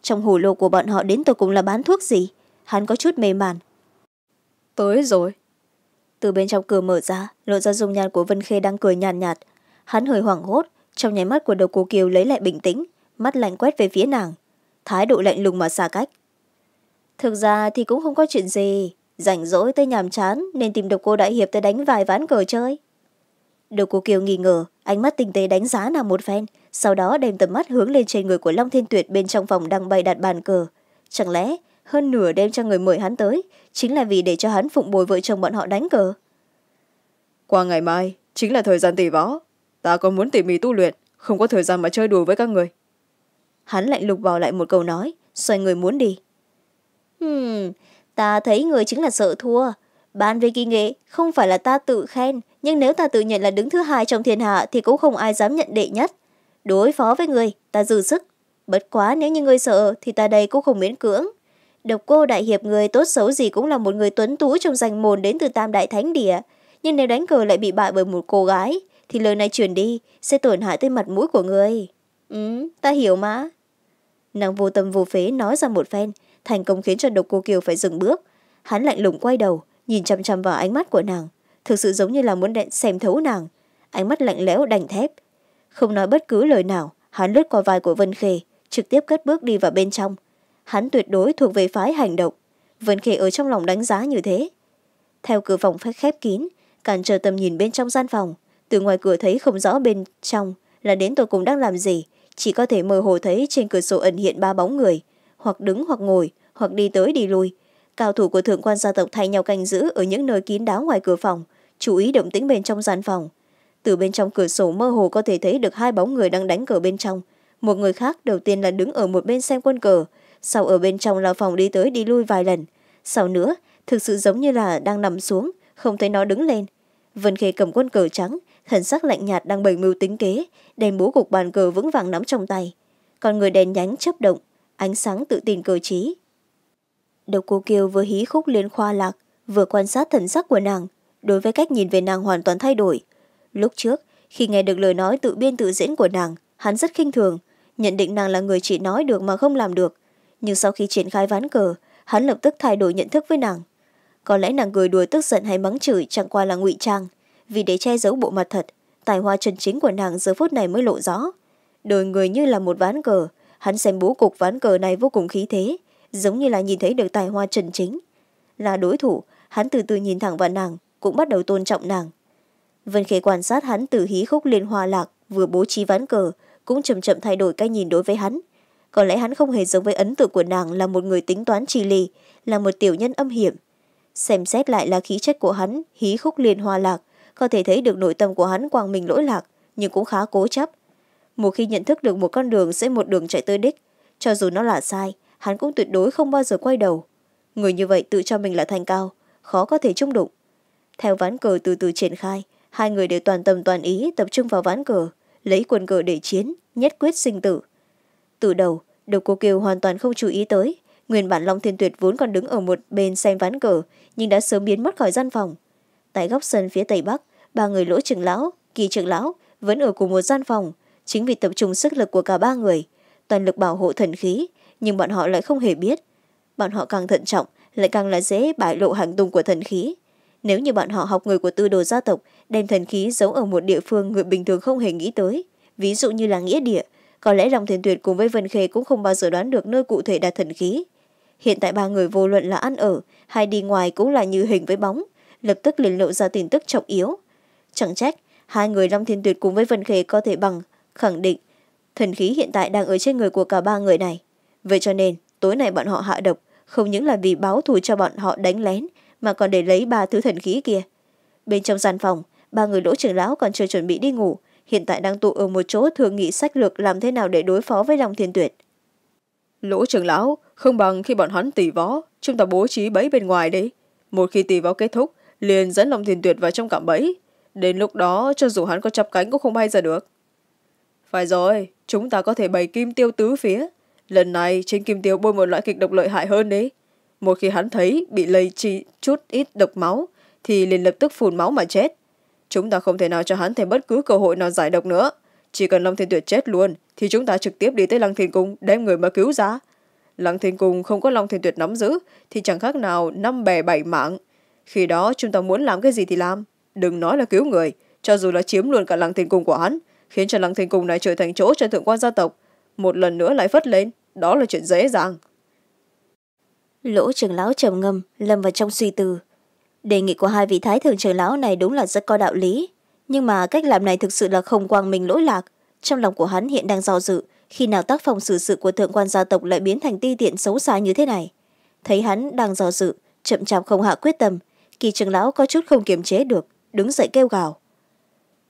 trong hủ lô của bọn họ đến tôi cũng là bán thuốc gì hắn có chút mê màn tới rồi từ bên trong cửa mở ra lộ ra dung nhan của vân khê đang cười nhàn nhạt, nhạt hắn hơi hoảng hốt trong nháy mắt của đầu cô kiều lấy lại bình tĩnh mắt lạnh quét về phía nàng thái độ lạnh lùng mà xa cách thực ra thì cũng không có chuyện gì rảnh rỗi tới nhàm chán nên tìm được cô đại hiệp tới đánh vài ván cờ chơi Đầu cô Kiều nghi ngờ, ánh mắt tinh tế đánh giá nàng một phen, sau đó đem tầm mắt hướng lên trên người của Long Thiên Tuyệt bên trong phòng đang bày đặt bàn cờ. Chẳng lẽ hơn nửa đêm cho người mời hắn tới chính là vì để cho hắn phụng bồi vợ chồng bọn họ đánh cờ? Qua ngày mai, chính là thời gian tỷ võ. Ta còn muốn tỉ mỉ tu luyện, không có thời gian mà chơi đùa với các người. Hắn lạnh lục vào lại một câu nói, xoay người muốn đi. Hmm, ta thấy người chính là sợ thua, Bàn về kỳ nghệ, không phải là ta tự khen, nhưng nếu ta tự nhận là đứng thứ hai trong thiên hạ thì cũng không ai dám nhận đệ nhất. Đối phó với người, ta dư sức. Bất quá nếu như người sợ thì ta đây cũng không miễn cưỡng. Độc cô đại hiệp người tốt xấu gì cũng là một người tuấn tú trong danh môn đến từ tam đại thánh địa. Nhưng nếu đánh cờ lại bị bại bởi một cô gái, thì lời này truyền đi sẽ tổn hại tới mặt mũi của người. Ừ, ta hiểu mà. Nàng vô tâm vô phế nói ra một phen, thành công khiến cho độc cô Kiều phải dừng bước. Hắn lạnh lùng quay đầu, nhìn chằm chằm vào ánh mắt của nàng thực sự giống như là muốn đẹn xem thấu nàng ánh mắt lạnh lẽo đành thép không nói bất cứ lời nào hắn lướt qua vai của vân khê trực tiếp cất bước đi vào bên trong hắn tuyệt đối thuộc về phái hành động vân khê ở trong lòng đánh giá như thế theo cửa phòng phép khép kín cản trở tầm nhìn bên trong gian phòng từ ngoài cửa thấy không rõ bên trong là đến tôi cũng đang làm gì chỉ có thể mơ hồ thấy trên cửa sổ ẩn hiện ba bóng người hoặc đứng hoặc ngồi hoặc đi tới đi lui cao thủ của thượng quan gia tộc thay nhau canh giữ ở những nơi kín đáo ngoài cửa phòng chú ý động tĩnh bên trong gian phòng từ bên trong cửa sổ mơ hồ có thể thấy được hai bóng người đang đánh cờ bên trong một người khác đầu tiên là đứng ở một bên xem quân cờ sau ở bên trong là phòng đi tới đi lui vài lần sau nữa thực sự giống như là đang nằm xuống không thấy nó đứng lên vân khê cầm quân cờ trắng thần sắc lạnh nhạt đang bày mưu tính kế đem bố cục bàn cờ vững vàng nắm trong tay còn người đèn nhánh chấp động ánh sáng tự tin cờ trí Độc cô Kiều vừa hí khúc lên khoa lạc, vừa quan sát thần sắc của nàng, đối với cách nhìn về nàng hoàn toàn thay đổi. Lúc trước, khi nghe được lời nói tự biên tự diễn của nàng, hắn rất khinh thường, nhận định nàng là người chỉ nói được mà không làm được. Nhưng sau khi triển khai ván cờ, hắn lập tức thay đổi nhận thức với nàng. Có lẽ nàng cười đùa tức giận hay mắng chửi chẳng qua là ngụy trang, vì để che giấu bộ mặt thật, tài hoa chân chính của nàng giờ phút này mới lộ rõ. Đôi người như là một ván cờ, hắn xem bố cục ván cờ này vô cùng khí thế, giống như là nhìn thấy được tài hoa trần chính là đối thủ hắn từ từ nhìn thẳng vào nàng cũng bắt đầu tôn trọng nàng vân khê quan sát hắn từ hí khúc liên hoa lạc vừa bố trí ván cờ cũng chậm chậm thay đổi cái nhìn đối với hắn có lẽ hắn không hề giống với ấn tượng của nàng là một người tính toán trì lì là một tiểu nhân âm hiểm xem xét lại là khí chất của hắn hí khúc liên hoa lạc có thể thấy được nội tâm của hắn quang minh lỗi lạc nhưng cũng khá cố chấp một khi nhận thức được một con đường sẽ một đường chạy tới đích cho dù nó là sai hắn cũng tuyệt đối không bao giờ quay đầu người như vậy tự cho mình là thành cao khó có thể trung đụng theo ván cờ từ từ triển khai hai người đều toàn tâm toàn ý tập trung vào ván cờ lấy quần cờ để chiến nhất quyết sinh tử từ đầu độc cô kiều hoàn toàn không chú ý tới nguyên bản long thiên tuyệt vốn còn đứng ở một bên xem ván cờ nhưng đã sớm biến mất khỏi gian phòng tại góc sân phía tây bắc ba người lỗ trưởng lão kỳ trưởng lão vẫn ở cùng một gian phòng chính vì tập trung sức lực của cả ba người toàn lực bảo hộ thần khí nhưng bọn họ lại không hề biết bọn họ càng thận trọng lại càng là dễ bại lộ hành tung của thần khí nếu như bọn họ học người của tư đồ gia tộc đem thần khí giấu ở một địa phương người bình thường không hề nghĩ tới ví dụ như là nghĩa địa có lẽ lòng thuyền tuyệt cùng với vân khê cũng không bao giờ đoán được nơi cụ thể đạt thần khí hiện tại ba người vô luận là ăn ở hay đi ngoài cũng là như hình với bóng lập tức liền lộ ra tin tức trọng yếu chẳng trách hai người long thiên tuyệt cùng với vân khê có thể bằng khẳng định thần khí hiện tại đang ở trên người của cả ba người này vậy cho nên tối nay bọn họ hạ độc không những là vì báo thù cho bọn họ đánh lén mà còn để lấy ba thứ thần khí kia bên trong gian phòng ba người lỗ trưởng lão còn chưa chuẩn bị đi ngủ hiện tại đang tụ ở một chỗ thường nghị sách lược làm thế nào để đối phó với lòng thiên tuyệt lỗ trưởng lão không bằng khi bọn hắn tỉ võ chúng ta bố trí bẫy bên ngoài đấy một khi tỉ võ kết thúc liền dẫn lòng thiên tuyệt vào trong cạm bẫy đến lúc đó cho dù hắn có chắp cánh cũng không bay ra được phải rồi chúng ta có thể bày kim tiêu tứ phía lần này trên kim tiếu bôi một loại kịch độc lợi hại hơn đấy một khi hắn thấy bị lây chi chút ít độc máu thì liền lập tức phun máu mà chết chúng ta không thể nào cho hắn thêm bất cứ cơ hội nào giải độc nữa chỉ cần long thiên tuyệt chết luôn thì chúng ta trực tiếp đi tới lăng thiên cung đem người mà cứu ra lăng thiên cung không có long thiên tuyệt nắm giữ thì chẳng khác nào năm bè bảy mạng khi đó chúng ta muốn làm cái gì thì làm đừng nói là cứu người cho dù là chiếm luôn cả lăng thiên cung của hắn khiến cho lăng thiên cung này trở thành chỗ cho thượng quan gia tộc một lần nữa lại phất lên đó là chuyện dễ dàng lỗ trưởng lão trầm ngâm lâm vào trong suy tư đề nghị của hai vị thái thượng trưởng lão này đúng là rất có đạo lý nhưng mà cách làm này thực sự là không quang minh lỗi lạc trong lòng của hắn hiện đang do dự khi nào tác phong xử sự của thượng quan gia tộc lại biến thành ti tiện xấu xa như thế này thấy hắn đang do dự chậm chạp không hạ quyết tâm kỳ trưởng lão có chút không kiềm chế được đứng dậy kêu gào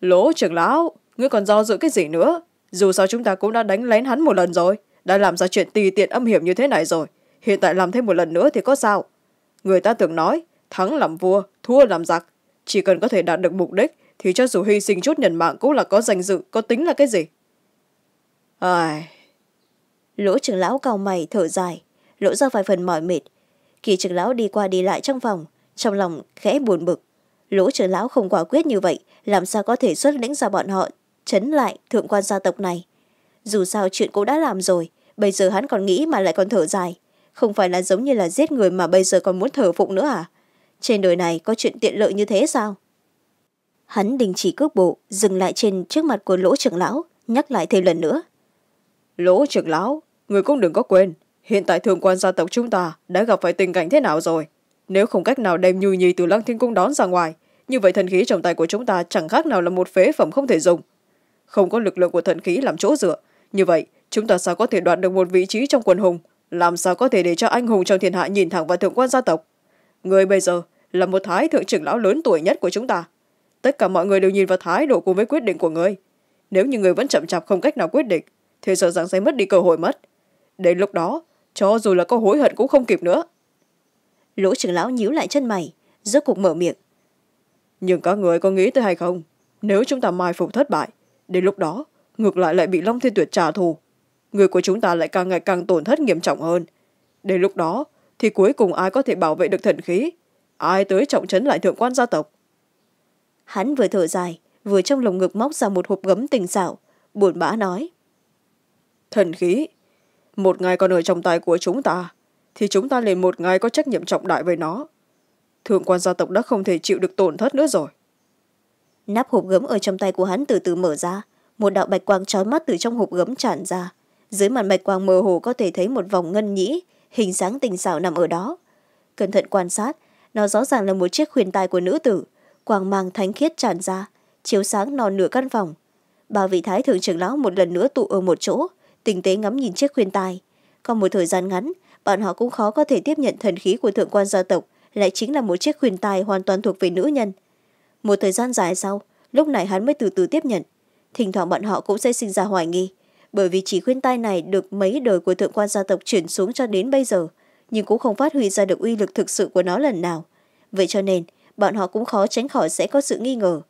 lỗ trưởng lão ngươi còn do dự cái gì nữa dù sao chúng ta cũng đã đánh lén hắn một lần rồi đã làm ra chuyện tì tiện âm hiểm như thế này rồi hiện tại làm thêm một lần nữa thì có sao người ta tưởng nói thắng làm vua thua làm giặc chỉ cần có thể đạt được mục đích thì cho dù hy sinh chút nhân mạng cũng là có danh dự có tính là cái gì ai lỗ trưởng lão cao mày thở dài lộ ra vài phần mỏi mệt kỳ trưởng lão đi qua đi lại trong phòng trong lòng khẽ buồn bực lỗ trưởng lão không quả quyết như vậy làm sao có thể xuất lĩnh ra bọn họ chấn lại thượng quan gia tộc này dù sao chuyện cô đã làm rồi bây giờ hắn còn nghĩ mà lại còn thở dài không phải là giống như là giết người mà bây giờ còn muốn thở phụng nữa à trên đời này có chuyện tiện lợi như thế sao hắn đình chỉ cước bộ dừng lại trên trước mặt của lỗ trưởng lão nhắc lại thêm lần nữa lỗ trưởng lão người cũng đừng có quên hiện tại thượng quan gia tộc chúng ta đã gặp phải tình cảnh thế nào rồi nếu không cách nào đem nhu nhì từ lăng thiên cung đón ra ngoài như vậy thần khí trong tay của chúng ta chẳng khác nào là một phế phẩm không thể dùng không có lực lượng của thần khí làm chỗ dựa như vậy chúng ta sao có thể đoạt được một vị trí trong quần hùng làm sao có thể để cho anh hùng trong thiên hạ nhìn thẳng vào thượng quan gia tộc người bây giờ là một thái thượng trưởng lão lớn tuổi nhất của chúng ta tất cả mọi người đều nhìn vào thái độ cùng với quyết định của người nếu như người vẫn chậm chạp không cách nào quyết định thì sợ rằng sẽ mất đi cơ hội mất đến lúc đó cho dù là có hối hận cũng không kịp nữa lỗ trưởng lão nhíu lại chân mày rốt cục mở miệng nhưng các người có nghĩ tới hay không nếu chúng ta mai phục thất bại đến lúc đó ngược lại lại bị long thiên tuyệt trả thù người của chúng ta lại càng ngày càng tổn thất nghiêm trọng hơn đến lúc đó thì cuối cùng ai có thể bảo vệ được thần khí ai tới trọng trấn lại thượng quan gia tộc hắn vừa thở dài vừa trong lồng ngực móc ra một hộp gấm tình xảo buồn bã nói thần khí một ngày còn ở trong tay của chúng ta thì chúng ta liền một ngày có trách nhiệm trọng đại với nó thượng quan gia tộc đã không thể chịu được tổn thất nữa rồi nắp hộp gấm ở trong tay của hắn từ từ mở ra một đạo bạch quang trói mắt từ trong hộp gấm tràn ra dưới màn bạch quang mơ hồ có thể thấy một vòng ngân nhĩ hình dáng tình xảo nằm ở đó cẩn thận quan sát nó rõ ràng là một chiếc khuyên tai của nữ tử quang mang thánh khiết tràn ra chiếu sáng non nửa căn phòng ba vị thái thượng trưởng lão một lần nữa tụ ở một chỗ tinh tế ngắm nhìn chiếc khuyên tai còn một thời gian ngắn bọn họ cũng khó có thể tiếp nhận thần khí của thượng quan gia tộc lại chính là một chiếc khuyên tai hoàn toàn thuộc về nữ nhân một thời gian dài sau lúc này hắn mới từ từ tiếp nhận thỉnh thoảng bọn họ cũng sẽ sinh ra hoài nghi bởi vì chỉ khuyên tai này được mấy đời của thượng quan gia tộc chuyển xuống cho đến bây giờ nhưng cũng không phát huy ra được uy lực thực sự của nó lần nào vậy cho nên bọn họ cũng khó tránh khỏi sẽ có sự nghi ngờ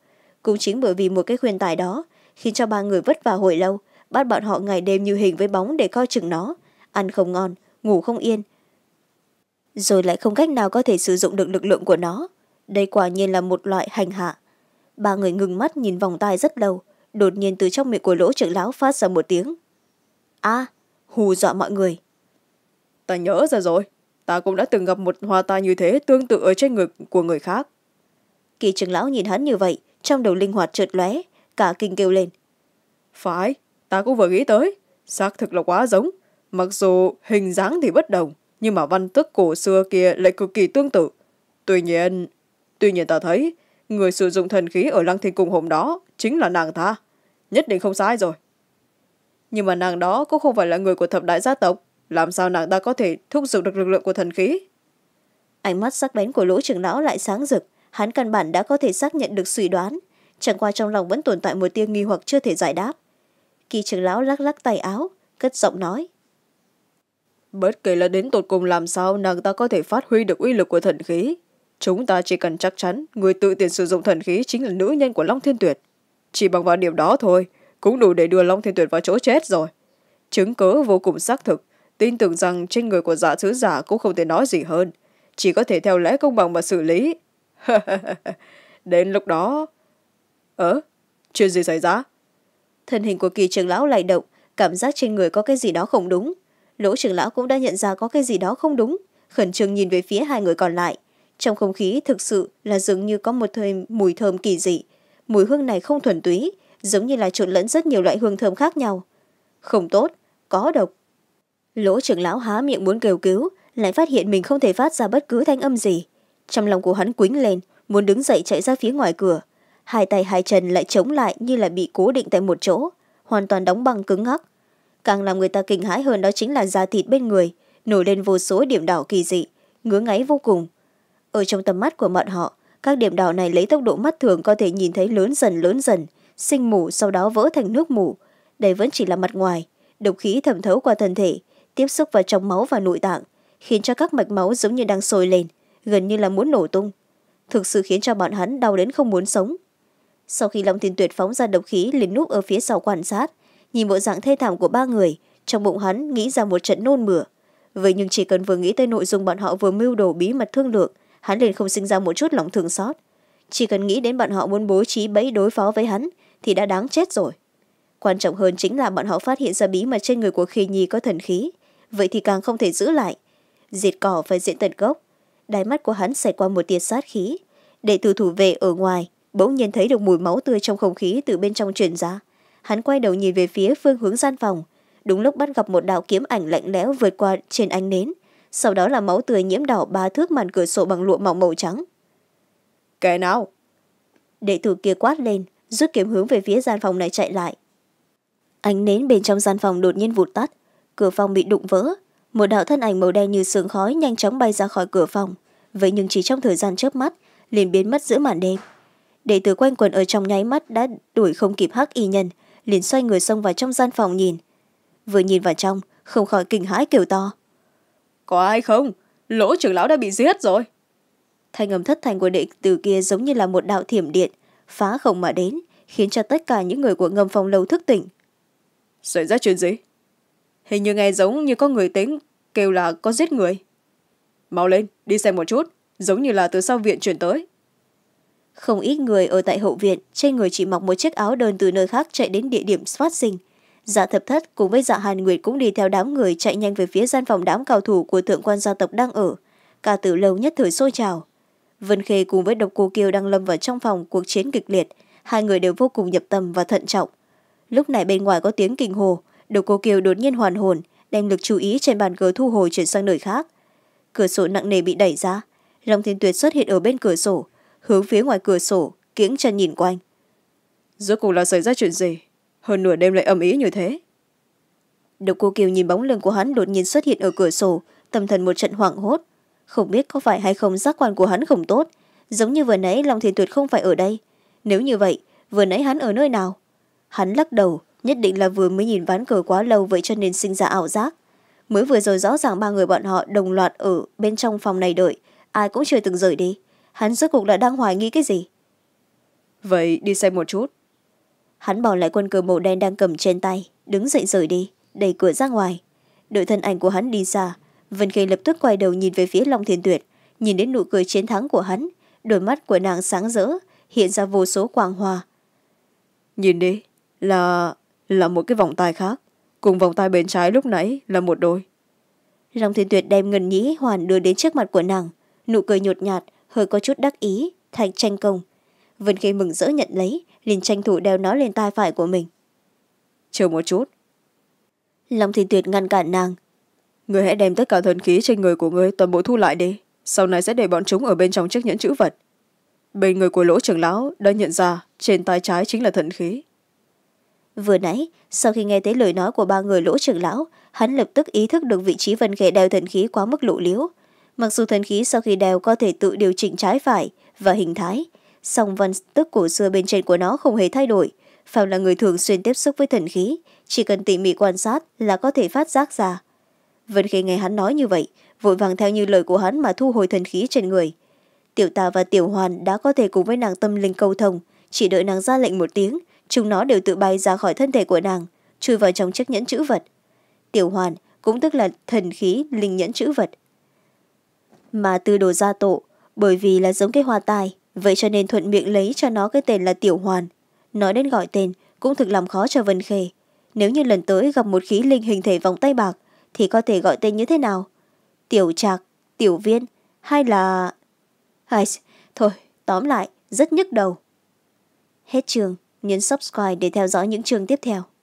cũng chính bởi vì một cái khuyên tài đó khiến cho ba người vất vả hồi lâu bắt bọn họ ngày đêm như hình với bóng để coi chừng nó ăn không ngon ngủ không yên rồi lại không cách nào có thể sử dụng được lực lượng của nó đây quả nhiên là một loại hành hạ ba người ngừng mắt nhìn vòng tai rất lâu đột nhiên từ trong miệng của lỗ trưởng lão phát ra một tiếng a hù dọa mọi người ta nhớ ra rồi ta cũng đã từng gặp một hoa tai như thế tương tự ở trên ngực của người khác kỳ trưởng lão nhìn hắn như vậy trong đầu linh hoạt trượt lóe cả kinh kêu lên phải ta cũng vừa nghĩ tới xác thực là quá giống mặc dù hình dáng thì bất đồng nhưng mà văn tức cổ xưa kia lại cực kỳ tương tự tuy nhiên tuy nhiên ta thấy người sử dụng thần khí ở lăng thiên cung hôm đó chính là nàng ta nhất định không sai rồi nhưng mà nàng đó cũng không phải là người của thập đại gia tộc làm sao nàng ta có thể thúc giục được lực lượng của thần khí ánh mắt sắc bén của lỗ trưởng lão lại sáng rực hắn căn bản đã có thể xác nhận được suy đoán chẳng qua trong lòng vẫn tồn tại một tia nghi hoặc chưa thể giải đáp kỳ trưởng lão lắc lắc tay áo cất giọng nói bất kể là đến tột cùng làm sao nàng ta có thể phát huy được uy lực của thần khí chúng ta chỉ cần chắc chắn người tự tiện sử dụng thần khí chính là nữ nhân của long thiên tuyệt chỉ bằng vào điểm đó thôi cũng đủ để đưa long thiên tuyệt vào chỗ chết rồi chứng cớ vô cùng xác thực tin tưởng rằng trên người của giả dạ sứ giả cũng không thể nói gì hơn chỉ có thể theo lẽ công bằng mà xử lý đến lúc đó ớ chuyện gì xảy ra thân hình của kỳ trưởng lão lay động cảm giác trên người có cái gì đó không đúng lỗ trưởng lão cũng đã nhận ra có cái gì đó không đúng khẩn trương nhìn về phía hai người còn lại trong không khí thực sự là dường như có một thời mùi thơm kỳ dị mùi hương này không thuần túy giống như là trộn lẫn rất nhiều loại hương thơm khác nhau không tốt có độc lỗ trưởng lão há miệng muốn kêu cứu lại phát hiện mình không thể phát ra bất cứ thanh âm gì trong lòng của hắn quýnh lên muốn đứng dậy chạy ra phía ngoài cửa hai tay hai chân lại chống lại như là bị cố định tại một chỗ hoàn toàn đóng băng cứng ngắc càng làm người ta kinh hãi hơn đó chính là da thịt bên người nổi lên vô số điểm đỏ kỳ dị ngứa ngáy vô cùng ở trong tầm mắt của bọn họ các điểm đỏ này lấy tốc độ mắt thường có thể nhìn thấy lớn dần lớn dần sinh mù sau đó vỡ thành nước mù đây vẫn chỉ là mặt ngoài độc khí thẩm thấu qua thân thể tiếp xúc vào trong máu và nội tạng khiến cho các mạch máu giống như đang sôi lên gần như là muốn nổ tung thực sự khiến cho bọn hắn đau đến không muốn sống sau khi long thiên tuyệt phóng ra độc khí liền núp ở phía sau quan sát nhìn bộ dạng thê thảm của ba người trong bụng hắn nghĩ ra một trận nôn mửa vậy nhưng chỉ cần vừa nghĩ tới nội dung bọn họ vừa mưu đồ bí mật thương lượng hắn liền không sinh ra một chút lòng thương xót chỉ cần nghĩ đến bọn họ muốn bố trí bẫy đối phó với hắn thì đã đáng chết rồi quan trọng hơn chính là bọn họ phát hiện ra bí mật trên người của khi nhi có thần khí vậy thì càng không thể giữ lại diệt cỏ phải diện tận gốc đáy mắt của hắn xảy qua một tia sát khí Để từ thủ vệ ở ngoài bỗng nhiên thấy được mùi máu tươi trong không khí từ bên trong truyền ra hắn quay đầu nhìn về phía phương hướng gian phòng đúng lúc bắt gặp một đạo kiếm ảnh lạnh lẽo vượt qua trên ánh nến sau đó là máu tươi nhiễm đỏ ba thước màn cửa sổ bằng lụa mỏng màu trắng kẻ nào đệ tử kia quát lên rút kiếm hướng về phía gian phòng này chạy lại ánh nến bên trong gian phòng đột nhiên vụt tắt cửa phòng bị đụng vỡ một đạo thân ảnh màu đen như sương khói nhanh chóng bay ra khỏi cửa phòng vậy nhưng chỉ trong thời gian chớp mắt liền biến mất giữa màn đêm đệ tử quanh quần ở trong nháy mắt đã đuổi không kịp hắc y nhân liền xoay người xông vào trong gian phòng nhìn vừa nhìn vào trong không khỏi kinh hãi kêu to có ai không lỗ trưởng lão đã bị giết rồi thanh âm thất thành của đệ tử kia giống như là một đạo thiểm điện phá không mà đến khiến cho tất cả những người của ngâm phong lâu thức tỉnh xảy ra chuyện gì hình như nghe giống như có người tiếng kêu là có giết người mau lên đi xem một chút giống như là từ sau viện chuyển tới không ít người ở tại hậu viện trên người chỉ mặc một chiếc áo đơn từ nơi khác chạy đến địa điểm phát sinh dạ thập thất cùng với dạ hàn nguyệt cũng đi theo đám người chạy nhanh về phía gian phòng đám cao thủ của thượng quan gia tộc đang ở cả tử lâu nhất thời sôi trào vân khê cùng với độc cô kiều đang lâm vào trong phòng cuộc chiến kịch liệt hai người đều vô cùng nhập tâm và thận trọng lúc này bên ngoài có tiếng kinh hồ độc cô kiều đột nhiên hoàn hồn đem lực chú ý trên bàn cờ thu hồi chuyển sang nơi khác cửa sổ nặng nề bị đẩy ra long thiên tuyệt xuất hiện ở bên cửa sổ hướng phía ngoài cửa sổ kiễng chân nhìn quanh rốt cùng là xảy ra chuyện gì hơn nửa đêm lại âm ý như thế độc cô kiều nhìn bóng lưng của hắn đột nhiên xuất hiện ở cửa sổ tâm thần một trận hoảng hốt không biết có phải hay không giác quan của hắn không tốt giống như vừa nãy long thiên tuyệt không phải ở đây nếu như vậy vừa nãy hắn ở nơi nào hắn lắc đầu nhất định là vừa mới nhìn ván cờ quá lâu vậy cho nên sinh ra ảo giác mới vừa rồi rõ ràng ba người bọn họ đồng loạt ở bên trong phòng này đợi ai cũng chưa từng rời đi hắn rốt cuộc là đang hoài nghi cái gì vậy đi xem một chút hắn bỏ lại quân cờ màu đen đang cầm trên tay đứng dậy rời đi đẩy cửa ra ngoài đội thân ảnh của hắn đi xa vân khê lập tức quay đầu nhìn về phía long thiên tuyệt nhìn đến nụ cười chiến thắng của hắn đôi mắt của nàng sáng rỡ hiện ra vô số quang hoa nhìn đi là là một cái vòng tay khác cùng vòng tay bên trái lúc nãy là một đôi long thiên tuyệt đem ngân nhĩ hoàn đưa đến trước mặt của nàng nụ cười nhột nhạt hơi có chút đắc ý thành tranh công vân khê mừng rỡ nhận lấy liền tranh thủ đeo nó lên tai phải của mình chờ một chút long thiên tuyệt ngăn cản nàng người hãy đem tất cả thần khí trên người của người toàn bộ thu lại đi sau này sẽ để bọn chúng ở bên trong chiếc nhẫn chữ vật bên người của lỗ trưởng lão đã nhận ra trên tay trái chính là thần khí vừa nãy sau khi nghe thấy lời nói của ba người lỗ trưởng lão hắn lập tức ý thức được vị trí vân khệ đeo thần khí quá mức lộ liễu mặc dù thần khí sau khi đeo có thể tự điều chỉnh trái phải và hình thái song văn tức cổ xưa bên trên của nó không hề thay đổi phạm là người thường xuyên tiếp xúc với thần khí chỉ cần tỉ mỉ quan sát là có thể phát giác ra vân khê nghe hắn nói như vậy vội vàng theo như lời của hắn mà thu hồi thần khí trên người tiểu tà và tiểu hoàn đã có thể cùng với nàng tâm linh câu thông chỉ đợi nàng ra lệnh một tiếng chúng nó đều tự bay ra khỏi thân thể của nàng chui vào trong chiếc nhẫn chữ vật tiểu hoàn cũng tức là thần khí linh nhẫn chữ vật mà từ đồ gia tộ bởi vì là giống cái hoa tai vậy cho nên thuận miệng lấy cho nó cái tên là tiểu hoàn nói đến gọi tên cũng thực làm khó cho vân khê nếu như lần tới gặp một khí linh hình thể vòng tay bạc thì có thể gọi tên như thế nào tiểu trạc tiểu viên hay là hay thôi tóm lại rất nhức đầu hết trường nhấn subscribe để theo dõi những trường tiếp theo